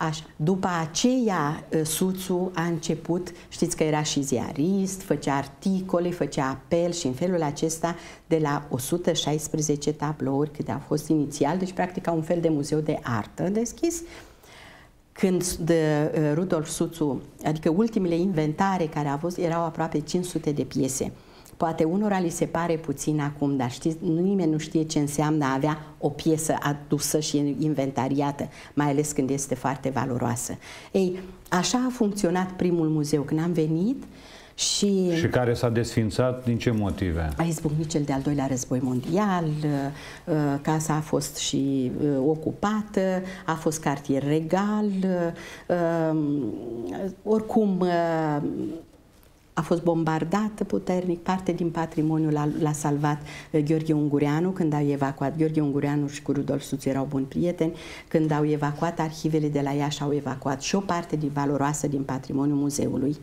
Așa. După aceea, uh, Suțu a început, știți că era și ziarist, făcea articole, făcea apel și în felul acesta de la 116 tablouri câte au fost inițial, deci practic ca un fel de muzeu de artă deschis, când de uh, Rudolf Suțu, adică ultimele inventare care a fost, erau aproape 500 de piese. Poate unora li se pare puțin acum, dar știți, nimeni nu știe ce înseamnă a avea o piesă adusă și inventariată, mai ales când este foarte valoroasă. Ei, așa a funcționat primul muzeu. Când am venit, și, și care s-a desfințat din ce motive? A izbucnit cel de-al doilea război mondial, uh, uh, casa a fost și uh, ocupată, a fost cartier regal, um, oricum a fost bombardată puternic, parte din patrimoniul l-a salvat eh, Gheorghe Ungureanu când au evacuat, Gheorghe Ungureanu și cu Rudolf Suț erau buni prieteni, când au evacuat arhivele de la Iași, au evacuat și o parte din valoroasă din patrimoniul muzeului.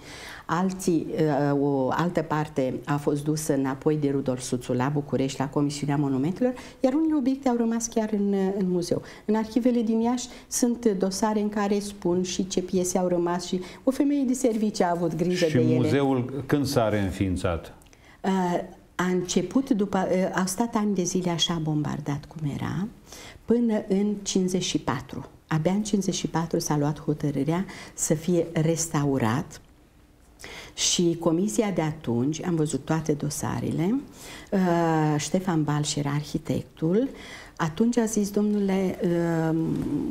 Alții, uh, o altă parte a fost dusă înapoi de Rudolf Suțu la București, la Comisiunea Monumentelor, iar unele obiecte au rămas chiar în, uh, în muzeu. În arhivele din Iași sunt dosare în care spun și ce piese au rămas și o femeie de serviciu a avut grijă și de ele. Și muzeul când s-a reînființat? Uh, a început după, uh, a stat ani de zile așa bombardat cum era, până în 54. Abia în 54 s-a luat hotărârea să fie restaurat și comisia de atunci, am văzut toate dosarele, uh, Ștefan Balș era arhitectul, atunci a zis, domnule, uh,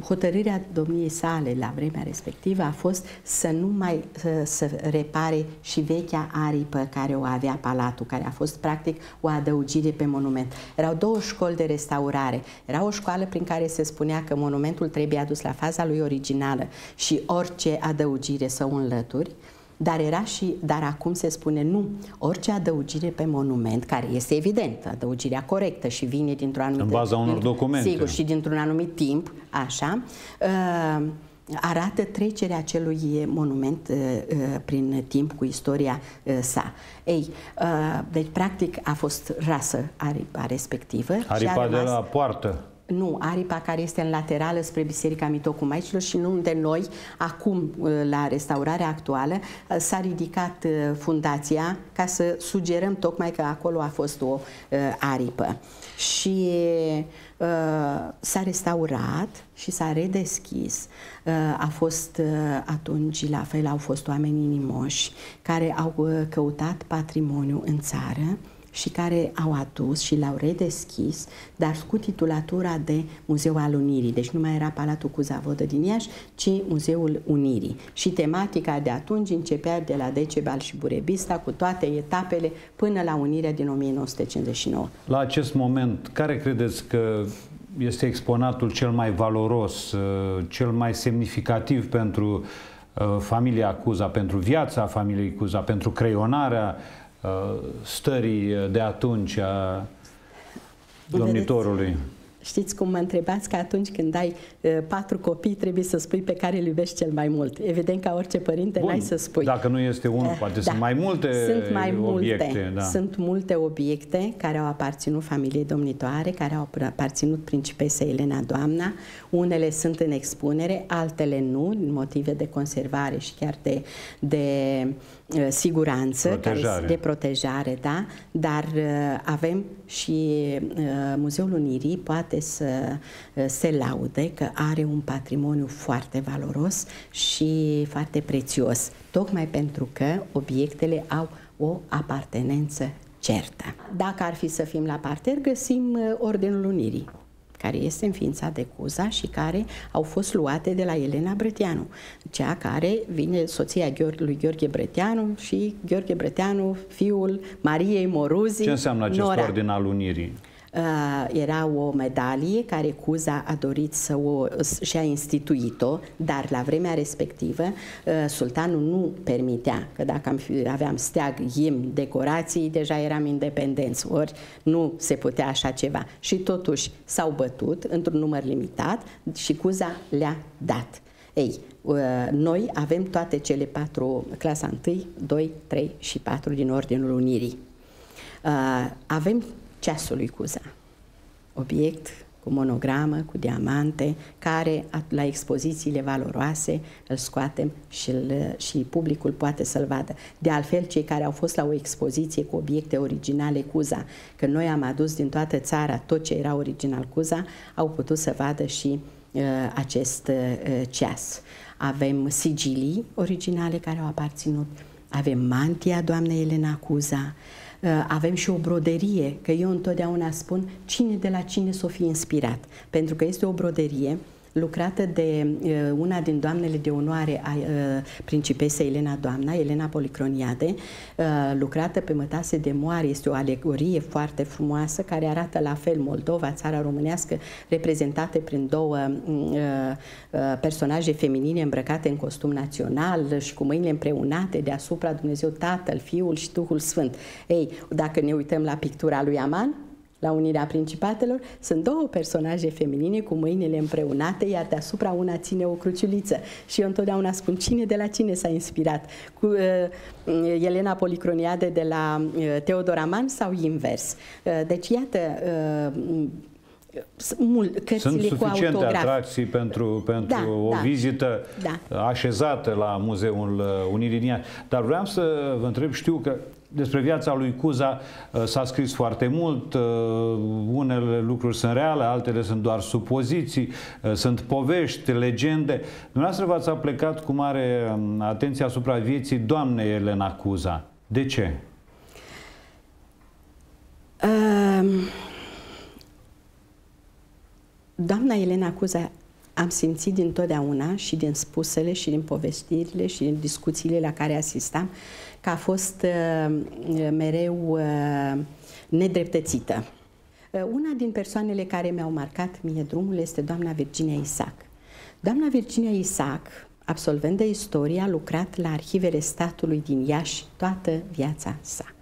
hotărârea domniei sale la vremea respectivă a fost să nu mai să repare și vechea aripă care o avea palatul, care a fost practic o adăugire pe monument. Erau două școli de restaurare. Era o școală prin care se spunea că monumentul trebuie adus la faza lui originală și orice adăugire sau înlături dar era și, dar acum se spune nu. Orice adăugire pe monument, care este evident, adăugirea corectă și vine dintr-o anumită... În baza unor documente. Sigur, și dintr-un anumit timp, așa, uh, arată trecerea acelui monument uh, uh, prin timp cu istoria uh, sa. Ei, uh, deci practic a fost rasă aripa respectivă. Aripa și a rămas... de la poartă. Nu, aripa care este în laterală spre Biserica Mitocumaicilor și nu de noi, acum uh, la restaurarea actuală, uh, s-a ridicat uh, fundația ca să sugerăm tocmai că acolo a fost o aripă. Și s-a restaurat și s-a redeschis. A fost atunci, la fel, au fost oameni inimoși care au căutat patrimoniu în țară, și care au adus și l-au redeschis, dar cu titulatura de Muzeu al Unirii. Deci nu mai era Palatul cu din Iași, ci Muzeul Unirii. Și tematica de atunci începea de la Decebal și Burebista cu toate etapele până la unirea din 1959. La acest moment, care credeți că este exponatul cel mai valoros, uh, cel mai semnificativ pentru uh, familia Cuza, pentru viața familiei Cuza, pentru creionarea Uh, stării de atunci a domnitorului? Vedeți, știți cum mă întrebați că atunci când ai uh, patru copii trebuie să spui pe care îl iubești cel mai mult. Evident ca orice părinte n-ai să spui. Dacă nu este unul, uh, poate da. sunt mai multe Sunt mai obiecte, multe. Da. Sunt multe obiecte care au aparținut familiei domnitoare, care au aparținut principesei Elena Doamna. Unele sunt în expunere, altele nu, din motive de conservare și chiar de, de Eh, siguranță, protejare. Care, de protejare, da, dar eh, avem și eh, Muzeul Unirii poate să se laude că are un patrimoniu foarte valoros și foarte prețios, tocmai pentru că obiectele au o apartenență certă. Dacă ar fi să fim la parter, găsim Ordenul Unirii care este înființat de Cuza și care au fost luate de la Elena Breteanu, cea care vine soția lui Gheorghe Breteanu și Gheorghe Breteanu, fiul Mariei Moruzi. Ce înseamnă acest Nora. ordin al unirii? Uh, era o medalie care Cuza a dorit să o și-a instituit-o, dar la vremea respectivă uh, sultanul nu permitea, că dacă am, aveam steag, im, decorații, deja eram independenți, ori nu se putea așa ceva. Și totuși s-au bătut într-un număr limitat și Cuza le-a dat. Ei, uh, noi avem toate cele patru, clasa 1, 2, 3 și 4 din Ordinul Unirii. Avem ceasului Cuza. Obiect cu monogramă, cu diamante, care la expozițiile valoroase îl scoatem și, îl, și publicul poate să-l vadă. De altfel, cei care au fost la o expoziție cu obiecte originale Cuza, că noi am adus din toată țara tot ce era original Cuza, au putut să vadă și uh, acest uh, ceas. Avem sigilii originale care au aparținut, avem mantia doamnei Elena Cuza, uh, Ă, avem și o broderie, că eu întotdeauna spun cine de la cine s-o fi inspirat, pentru că este o broderie lucrată de uh, una din doamnele de onoare a uh, principesei Elena Doamna, Elena Policroniade, uh, lucrată pe mătase de moare. Este o alegorie foarte frumoasă care arată la fel Moldova, țara românească, reprezentate prin două mm, personaje feminine îmbrăcate în costum național și cu mâinile împreunate deasupra Dumnezeu Tatăl, Fiul și Duhul Sfânt. Ei, dacă ne uităm la pictura lui Aman, la Unirea Principatelor sunt două personaje feminine cu mâinile împreunate, iar deasupra una ține o cruciuliță. Și eu întotdeauna spun cine de la cine s-a inspirat. Cu uh, mm, Elena Policroniade de la uh, Teodoraman sau invers. Uh, deci, iată, uh, cărțile Sunt suficiente cu atracții pentru, da, pentru da, o da, vizită da. așezată la Muzeul uh, Unirii din Dar vreau să vă întreb, știu că despre viața lui Cuza uh, s-a scris foarte mult, uh, unele lucruri sunt reale, altele sunt doar supoziții, sunt povești, legende. Dumneavoastră v-ați plecat cu mare um, atenție asupra vieții doamnei Elena Cuza. De ce? Uh... Doamna Elena Cuza am simțit dintotdeauna și din spusele și din povestirile și din discuțiile la care asistam că a fost uh, mereu uh, nedreptățită. Uh, una din persoanele care mi-au marcat mie drumul este doamna Virginia Isaac. Doamna Virginia Isaac, absolvent de istorie, a lucrat la arhivele statului din Iași toată viața sa.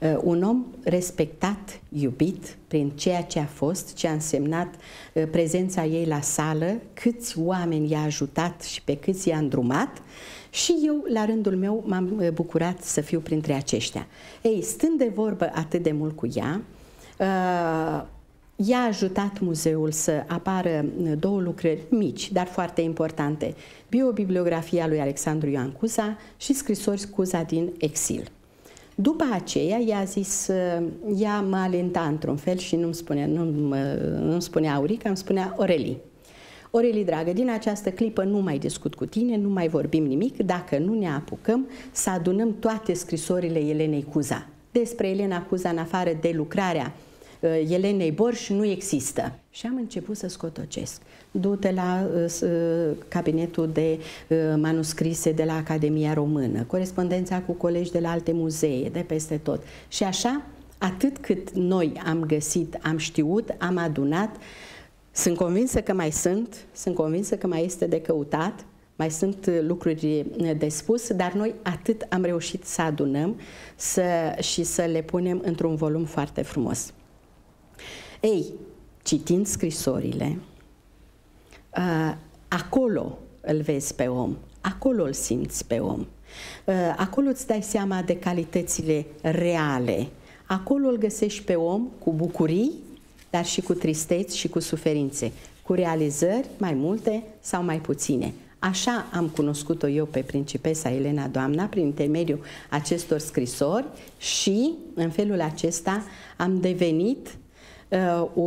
Uh, un om respectat, iubit, prin ceea ce a fost, ce a însemnat uh, prezența ei la sală, câți oameni i-a ajutat și pe câți i-a îndrumat și eu, la rândul meu, m-am uh, bucurat să fiu printre aceștia. Ei, stând de vorbă atât de mult cu ea, ea a ajutat muzeul să apară două lucrări mici, dar foarte importante, biobibliografia lui Alexandru Ioan Cuza și scrisori Cuza din exil. După aceea i-a zis, ea mă alenta într-un fel și nu-mi spunea, nu, nu spunea Aurica, îmi spunea Oreli. Oreli, dragă, din această clipă nu mai discut cu tine, nu mai vorbim nimic, dacă nu ne apucăm să adunăm toate scrisorile Elenei Cuza. Despre Elena Cuza, în afară de lucrarea uh, Elenei Borș, nu există. Și am început să scotocesc du-te la uh, uh, cabinetul de uh, manuscrise de la Academia Română, corespondența cu colegi de la alte muzee, de peste tot. Și așa, atât cât noi am găsit, am știut, am adunat, sunt convinsă că mai sunt, sunt convinsă că mai este de căutat, mai sunt uh, lucruri uh, de spus, dar noi atât am reușit să adunăm să, și să le punem într-un volum foarte frumos. Ei, citind scrisorile, Uh, acolo îl vezi pe om, acolo îl simți pe om. Uh, acolo îți dai seama de calitățile reale. Acolo îl găsești pe om cu bucurii, dar și cu tristeți și cu suferințe, cu realizări mai multe sau mai puține. Așa am cunoscut-o eu pe principesa Elena Doamna prin intermediul acestor scrisori și în felul acesta am devenit Uh, o,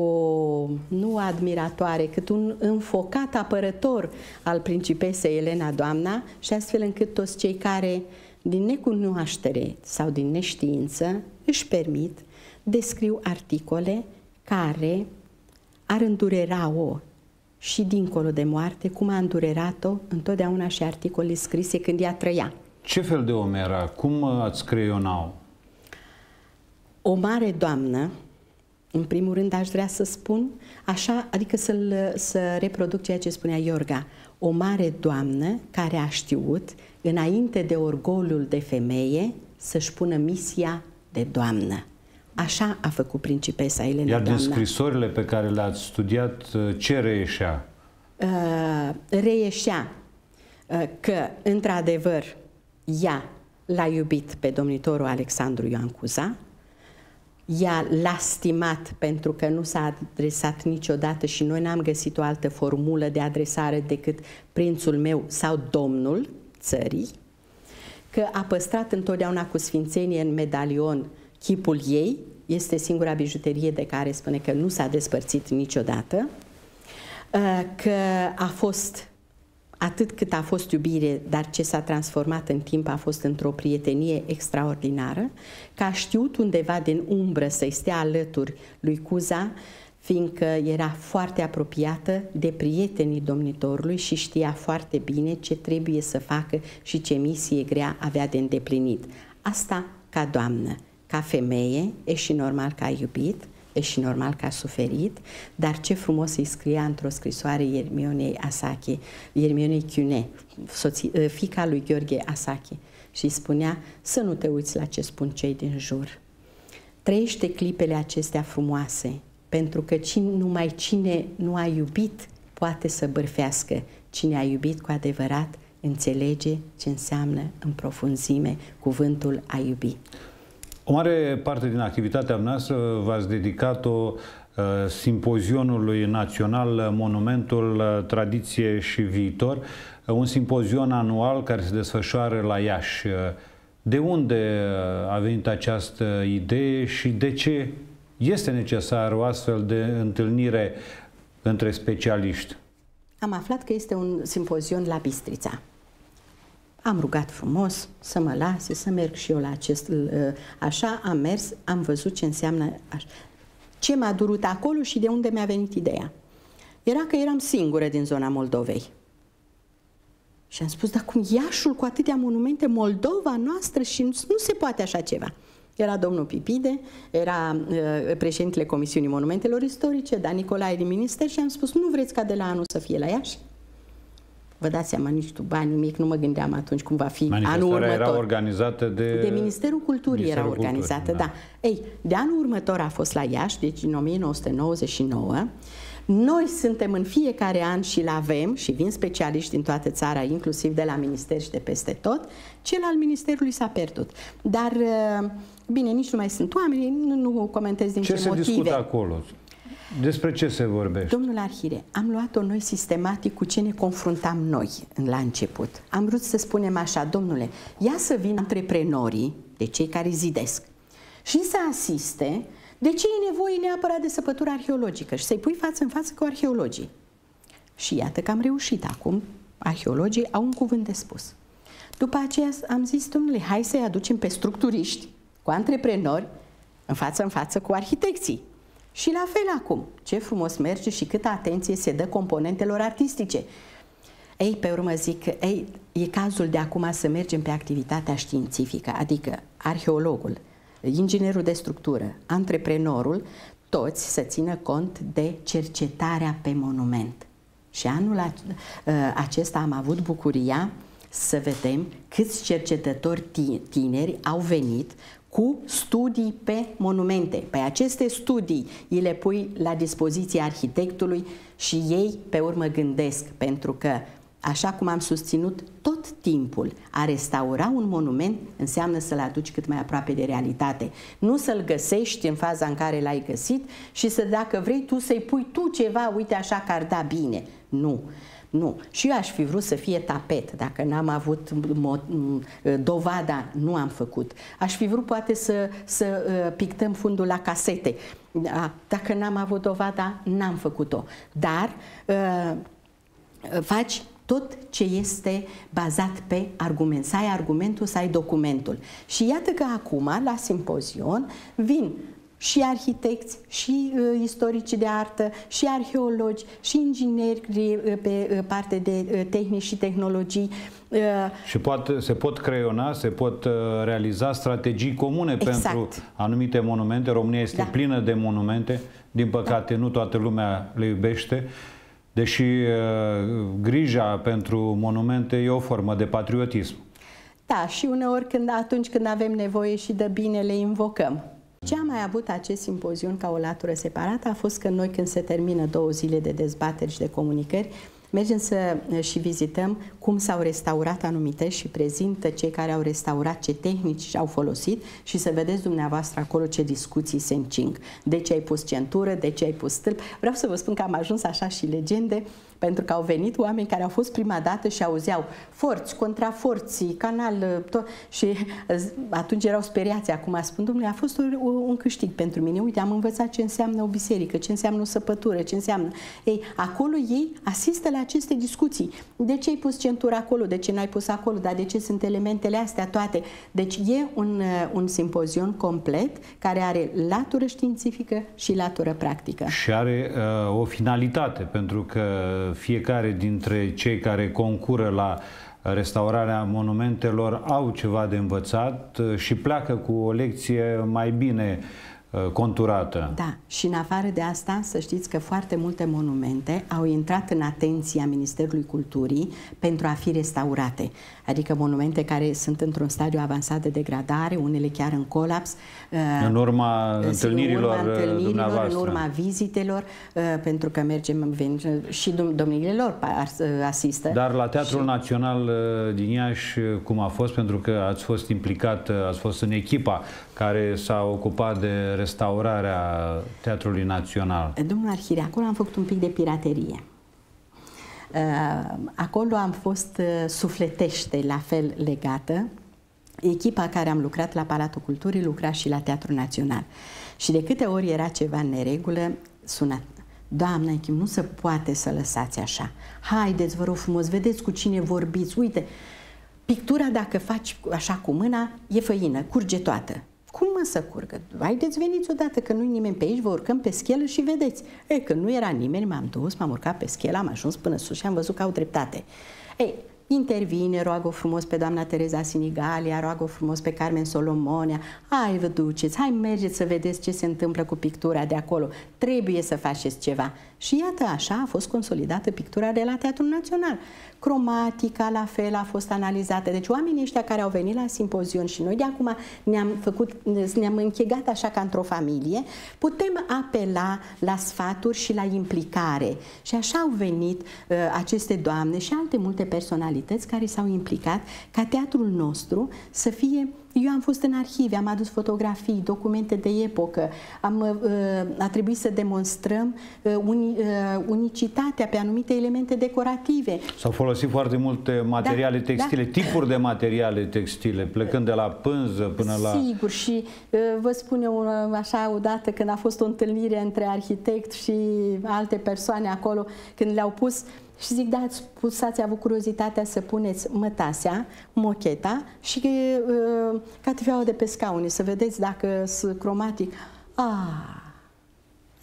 nu admiratoare, cât un înfocat apărător al principesei Elena Doamna și astfel încât toți cei care din necunoaștere sau din neștiință își permit, descriu articole care ar îndurera-o și dincolo de moarte, cum a îndurerat-o întotdeauna și articole scrise când ea trăia. Ce fel de om era? Cum uh, ați creionau? O mare doamnă, în primul rând aș vrea să spun așa, adică să-l, să reproduc ceea ce spunea Iorga. O mare doamnă care a știut, înainte de orgolul de femeie, să-și pună misia de doamnă. Așa a făcut principesa Elena Iar din scrisorile pe care le-ați studiat, ce reieșea? Uh, reieșea uh, că, într-adevăr, ea l-a iubit pe domnitorul Alexandru Ioan Cuza, i l-a lastimat pentru că nu s-a adresat niciodată și noi n-am găsit o altă formulă de adresare decât prințul meu sau domnul țării, că a păstrat întotdeauna cu sfințenie în medalion chipul ei, este singura bijuterie de care spune că nu s-a despărțit niciodată, uh, că a fost atât cât a fost iubire, dar ce s-a transformat în timp a fost într-o prietenie extraordinară, că a știut undeva din umbră să-i stea alături lui Cuza, fiindcă era foarte apropiată de prietenii domnitorului și știa foarte bine ce trebuie să facă și ce misie grea avea de îndeplinit. Asta ca doamnă, ca femeie, e și normal că a iubit, e și normal că a suferit, dar ce frumos îi scria într-o scrisoare Iermionei Asache, Iermionei Chiune, soții, ă, fica lui Gheorghe Asache, și îi spunea să nu te uiți la ce spun cei din jur. Trăiește clipele acestea frumoase, pentru că cine, numai cine nu a iubit poate să bârfească. Cine a iubit cu adevărat înțelege ce înseamnă în profunzime cuvântul a iubi. O mare parte din activitatea noastră v-ați dedicat-o uh, simpozionului național Monumentul uh, Tradiție și Viitor, uh, un simpozion anual care se desfășoară la Iași. De unde a venit această idee și de ce este necesară o astfel de întâlnire între specialiști? Am aflat că este un simpozion la Bistrița. Am rugat frumos să mă lase, să merg și eu la acest... Ă, așa am mers, am văzut ce înseamnă... Ce m-a durut acolo și de unde mi-a venit ideea. Era că eram singură din zona Moldovei. Și am spus, dar cum Iașul cu atâtea monumente, Moldova noastră și nu, nu se poate așa ceva. Era domnul Pipide, era uh, președintele Comisiunii Monumentelor Istorice, da Nicolae din minister și am spus, nu vreți ca de la anul să fie la Iași? Vă dați seama, nici tu bani, nimic, nu mă gândeam atunci cum va fi anul următor. era organizată de... De Ministerul Culturii Ministerul era organizată, Culturii, da. da. Ei, de anul următor a fost la Iași, deci în 1999. Noi suntem în fiecare an și la avem și vin specialiști din toată țara, inclusiv de la minister și de peste tot, cel al ministerului s-a pierdut. Dar, eh, bine, nici nu mai sunt oameni, nu, nu comentez din ce, ce se motive. discută acolo? Despre ce se vorbește? Domnul Arhire, am luat-o noi sistematic cu ce ne confruntam noi la început. Am vrut să spunem așa, domnule, ia să vin antreprenorii, de cei care zidesc, și să asiste de ce e nevoie neapărat de săpătură arheologică și să-i pui față în față cu arheologii. Și iată că am reușit acum. Arheologii au un cuvânt de spus. După aceea am zis, domnule, hai să-i aducem pe structuriști, cu antreprenori, în față în față cu arhitecții și la fel acum, ce frumos merge și câtă atenție se dă componentelor artistice. Ei, pe urmă zic, ei, e cazul de acum să mergem pe activitatea științifică, adică arheologul, inginerul de structură, antreprenorul, toți să țină cont de cercetarea pe monument. Și anul ă, acesta am avut bucuria să vedem câți cercetători tineri au venit cu studii pe monumente. Pe aceste studii îi le pui la dispoziție arhitectului și ei pe urmă gândesc, pentru că Așa cum am susținut tot timpul, a restaura un monument înseamnă să-l aduci cât mai aproape de realitate. Nu să-l găsești în faza în care l-ai găsit și să, dacă vrei, tu să-i pui tu ceva, uite așa că ar da bine. Nu. Nu. Și eu aș fi vrut să fie tapet. Dacă n-am avut dovada, nu am făcut. Aș fi vrut poate să, să uh, pictăm fundul la casete. Da, dacă n-am avut dovada, n-am făcut-o. Dar uh, faci tot ce este bazat pe argument. Să ai argumentul, să ai documentul. Și iată că acum, la simpozion, vin și arhitecți, și uh, istorici de artă, și arheologi, și ingineri uh, pe uh, parte de uh, tehnici și tehnologii. Uh, și poate, se pot creiona, se pot uh, realiza strategii comune exact. pentru anumite monumente. România este da. plină de monumente, din păcate da. nu toată lumea le iubește. Deși uh, grija pentru monumente e o formă de patriotism. Da, și uneori când, atunci când avem nevoie și de bine le invocăm. Ce a mai avut acest simpozion ca o latură separată a fost că noi când se termină două zile de dezbateri și de comunicări, mergem să eh, și vizităm cum s-au restaurat anumite și prezintă cei care au restaurat, ce tehnici au folosit și să vedeți dumneavoastră acolo ce discuții se încing. De ce ai pus centură, de ce ai pus stâlp. Vreau să vă spun că am ajuns așa și legende pentru că au venit oameni care au fost prima dată și auzeau forți, contraforții, canal, uh, tot, și uh, atunci erau speriați, acum spun, domnule, a fost un, un câștig pentru mine, uite, am învățat ce înseamnă o biserică, ce înseamnă o săpătură, ce înseamnă... Ei, acolo ei asistă la aceste discuții. De ce ai pus centura acolo, de ce n-ai pus acolo, dar de ce sunt elementele astea toate? Deci e un, uh, un simpozion complet care are latură științifică și latură practică. Și are uh, o finalitate, pentru că fiecare dintre cei care concură la restaurarea monumentelor au ceva de învățat uh, și pleacă cu o lecție mai bine Uh, conturată. Da, și în afară de asta, să știți că foarte multe monumente au intrat în atenția Ministerului Culturii pentru a fi restaurate. Adică monumente care sunt într-un stadiu avansat de degradare, unele chiar în colaps. Uh, în urma în întâlnirilor, urma uh, întâlnirilor în urma vizitelor, pentru că mergem și domniile lor asistă. Dar la Teatrul și... Național din Iași, cum a fost? Pentru că ați fost implicat, ați fost în echipa care s-a ocupat de restaurarea Teatrului Național. Domnul Arhire, acolo am făcut un pic de piraterie. Uh, acolo am fost uh, sufletește la fel legată. Echipa care am lucrat la Palatul Culturii lucra și la Teatrul Național. Și de câte ori era ceva în neregulă, suna Doamna Echim, nu se poate să lăsați așa. Haideți, vă rog frumos, vedeți cu cine vorbiți. Uite, pictura dacă faci așa cu mâna, e făină, curge toată. Cum mă să curgă? Haideți, veniți odată, că nu-i nimeni pe aici, vă urcăm pe schelă și vedeți. Ei, că nu era nimeni, m-am dus, m-am urcat pe schelă, am ajuns până sus și am văzut că au dreptate. Ei, intervine, roagă frumos pe doamna Tereza Sinigalia, roagă frumos pe Carmen Solomonea, hai vă duceți, hai mergeți să vedeți ce se întâmplă cu pictura de acolo, trebuie să faceți ceva. Și iată, așa a fost consolidată pictura de la Teatrul Național. Cromatica, la fel, a fost analizată. Deci oamenii ăștia care au venit la simpozion și noi de acum ne-am făcut, ne-am închegat așa ca într-o familie, putem apela la sfaturi și la implicare. Și așa au venit uh, aceste doamne și alte multe personalități personalități care s-au implicat ca teatrul nostru să fie eu am fost în arhive, am adus fotografii, documente de epocă, am, uh, a trebuit să demonstrăm uh, uni, uh, unicitatea pe anumite elemente decorative. S-au folosit foarte multe da, materiale da, textile, da. tipuri de materiale textile, plecând de la pânză până Sigur, la... Sigur, și vă spun eu așa odată când a fost o întâlnire între arhitect și alte persoane acolo, când le-au pus și zic, da, ați, pus, ați avut curiozitatea să puneți mătasea, mocheta și uh, catifeaua de pe scaune, să vedeți dacă sunt cromatic. Ah,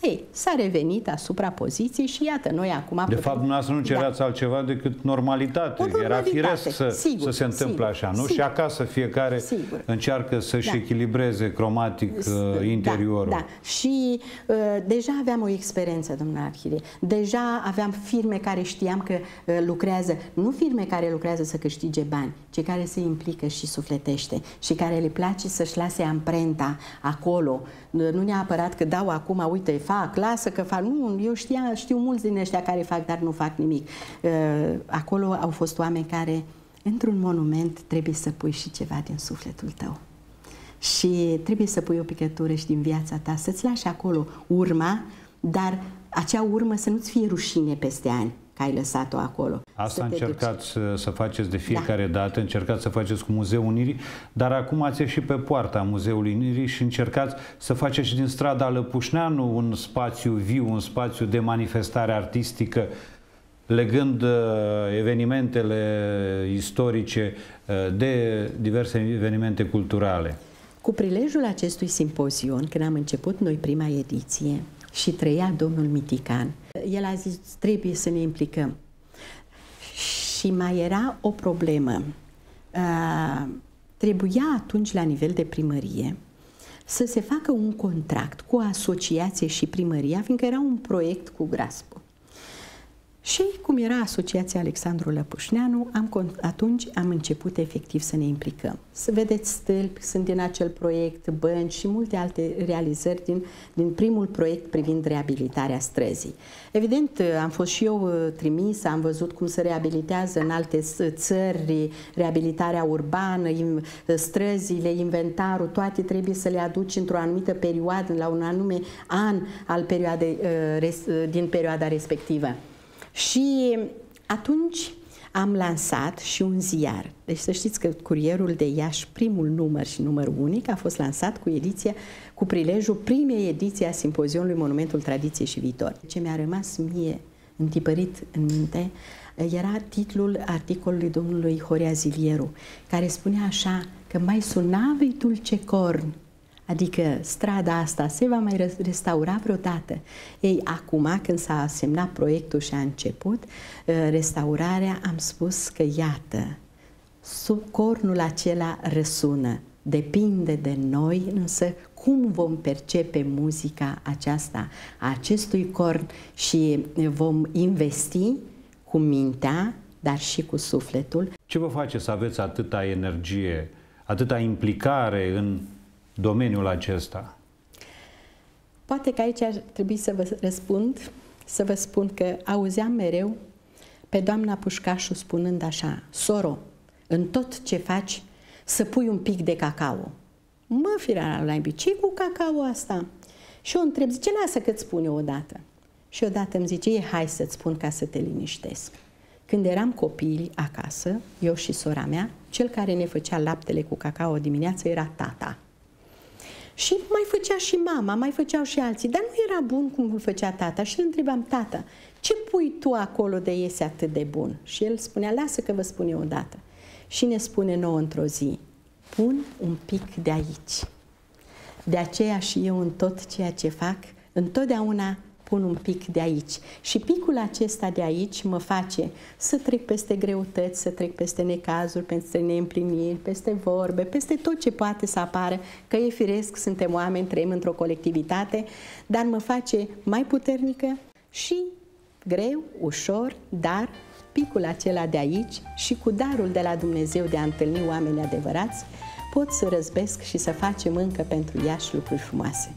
ei, s-a revenit asupra poziției și iată, noi acum... De putem... fapt, dumneavoastră nu cereați da. altceva decât normalitate. normalitate. Era firesc să, sigur, să se întâmple sigur, așa, nu? Sigur, și acasă fiecare sigur. încearcă să-și da. echilibreze cromatic uh, da, interiorul. Da, da. Și uh, deja aveam o experiență, domnule Arhire. Deja aveam firme care știam că uh, lucrează, nu firme care lucrează să câștige bani, ci care se implică și sufletește și care le place să-și lase amprenta acolo, nu neapărat că dau acum, uite, fac, lasă că fac. Nu, eu știa, știu mulți din ăștia care fac, dar nu fac nimic. Ă, acolo au fost oameni care, într-un monument, trebuie să pui și ceva din sufletul tău. Și trebuie să pui o picătură și din viața ta, să-ți lași acolo urma, dar acea urmă să nu-ți fie rușine peste ani că ai lăsat-o acolo. Asta încercați duci. să faceți de fiecare da. dată, încercați să faceți cu Muzeul Unirii, dar acum ați ieșit pe poarta Muzeului Unirii și încercați să faceți din strada Lăpușneanu un spațiu viu, un spațiu de manifestare artistică, legând uh, evenimentele istorice uh, de diverse evenimente culturale. Cu prilejul acestui simpozion, când am început noi prima ediție și trăia domnul Mitican, el a zis, trebuie să ne implicăm. Și mai era o problemă. Uh, trebuia atunci, la nivel de primărie, să se facă un contract cu asociație și primăria, fiindcă era un proiect cu Graspă. Și cum era Asociația Alexandru Lăpușneanu, am, atunci am început efectiv să ne implicăm. Să vedeți stâlpi, sunt din acel proiect, bănci și multe alte realizări din, din primul proiect privind reabilitarea străzii. Evident, am fost și eu uh, trimis, am văzut cum se reabilitează în alte țări, reabilitarea urbană, uh, străzile, inventarul, toate trebuie să le aduci într-o anumită perioadă, la un anume an al perioadei, uh, din perioada respectivă. Și atunci am lansat și un ziar. Deci să știți că Curierul de Iași, primul număr și număr unic, a fost lansat cu ediția, cu prilejul primei ediții a simpozionului Monumentul Tradiției și Viitor. Ce mi-a rămas mie întipărit în minte era titlul articolului domnului Horea Zilieru, care spunea așa că mai sunavei dulce corn Adică strada asta se va mai restaura vreodată. Ei, acum, când s-a semnat proiectul și a început ă, restaurarea, am spus că, iată, sub cornul acela răsună. Depinde de noi, însă, cum vom percepe muzica aceasta, a acestui corn și vom investi cu mintea, dar și cu sufletul. Ce vă face să aveți atâta energie, atâta implicare în domeniul acesta? Poate că aici ar trebui să vă răspund, să vă spun că auzeam mereu pe doamna Pușcașu spunând așa, Soro, în tot ce faci să pui un pic de cacao. Mă, firarea la ce cu cacao asta? Și o întreb, zice, lasă că-ți eu odată. Și odată îmi zice, e, hai să-ți spun ca să te liniștesc. Când eram copii acasă, eu și sora mea, cel care ne făcea laptele cu cacao dimineața era tata. Și mai făcea și mama, mai făceau și alții, dar nu era bun cum îl făcea tata. Și îl întrebam, tata, ce pui tu acolo de iese atât de bun? Și el spunea, lasă că vă spun eu odată. Și ne spune nouă într-o zi, pun un pic de aici. De aceea și eu în tot ceea ce fac, întotdeauna pun un pic de aici. Și picul acesta de aici mă face să trec peste greutăți, să trec peste necazuri, peste neîmpliniri, peste vorbe, peste tot ce poate să apară, că e firesc, suntem oameni, trăim într-o colectivitate, dar mă face mai puternică și greu, ușor, dar picul acela de aici și cu darul de la Dumnezeu de a întâlni oameni adevărați, pot să răzbesc și să facem încă pentru Iași lucruri frumoase.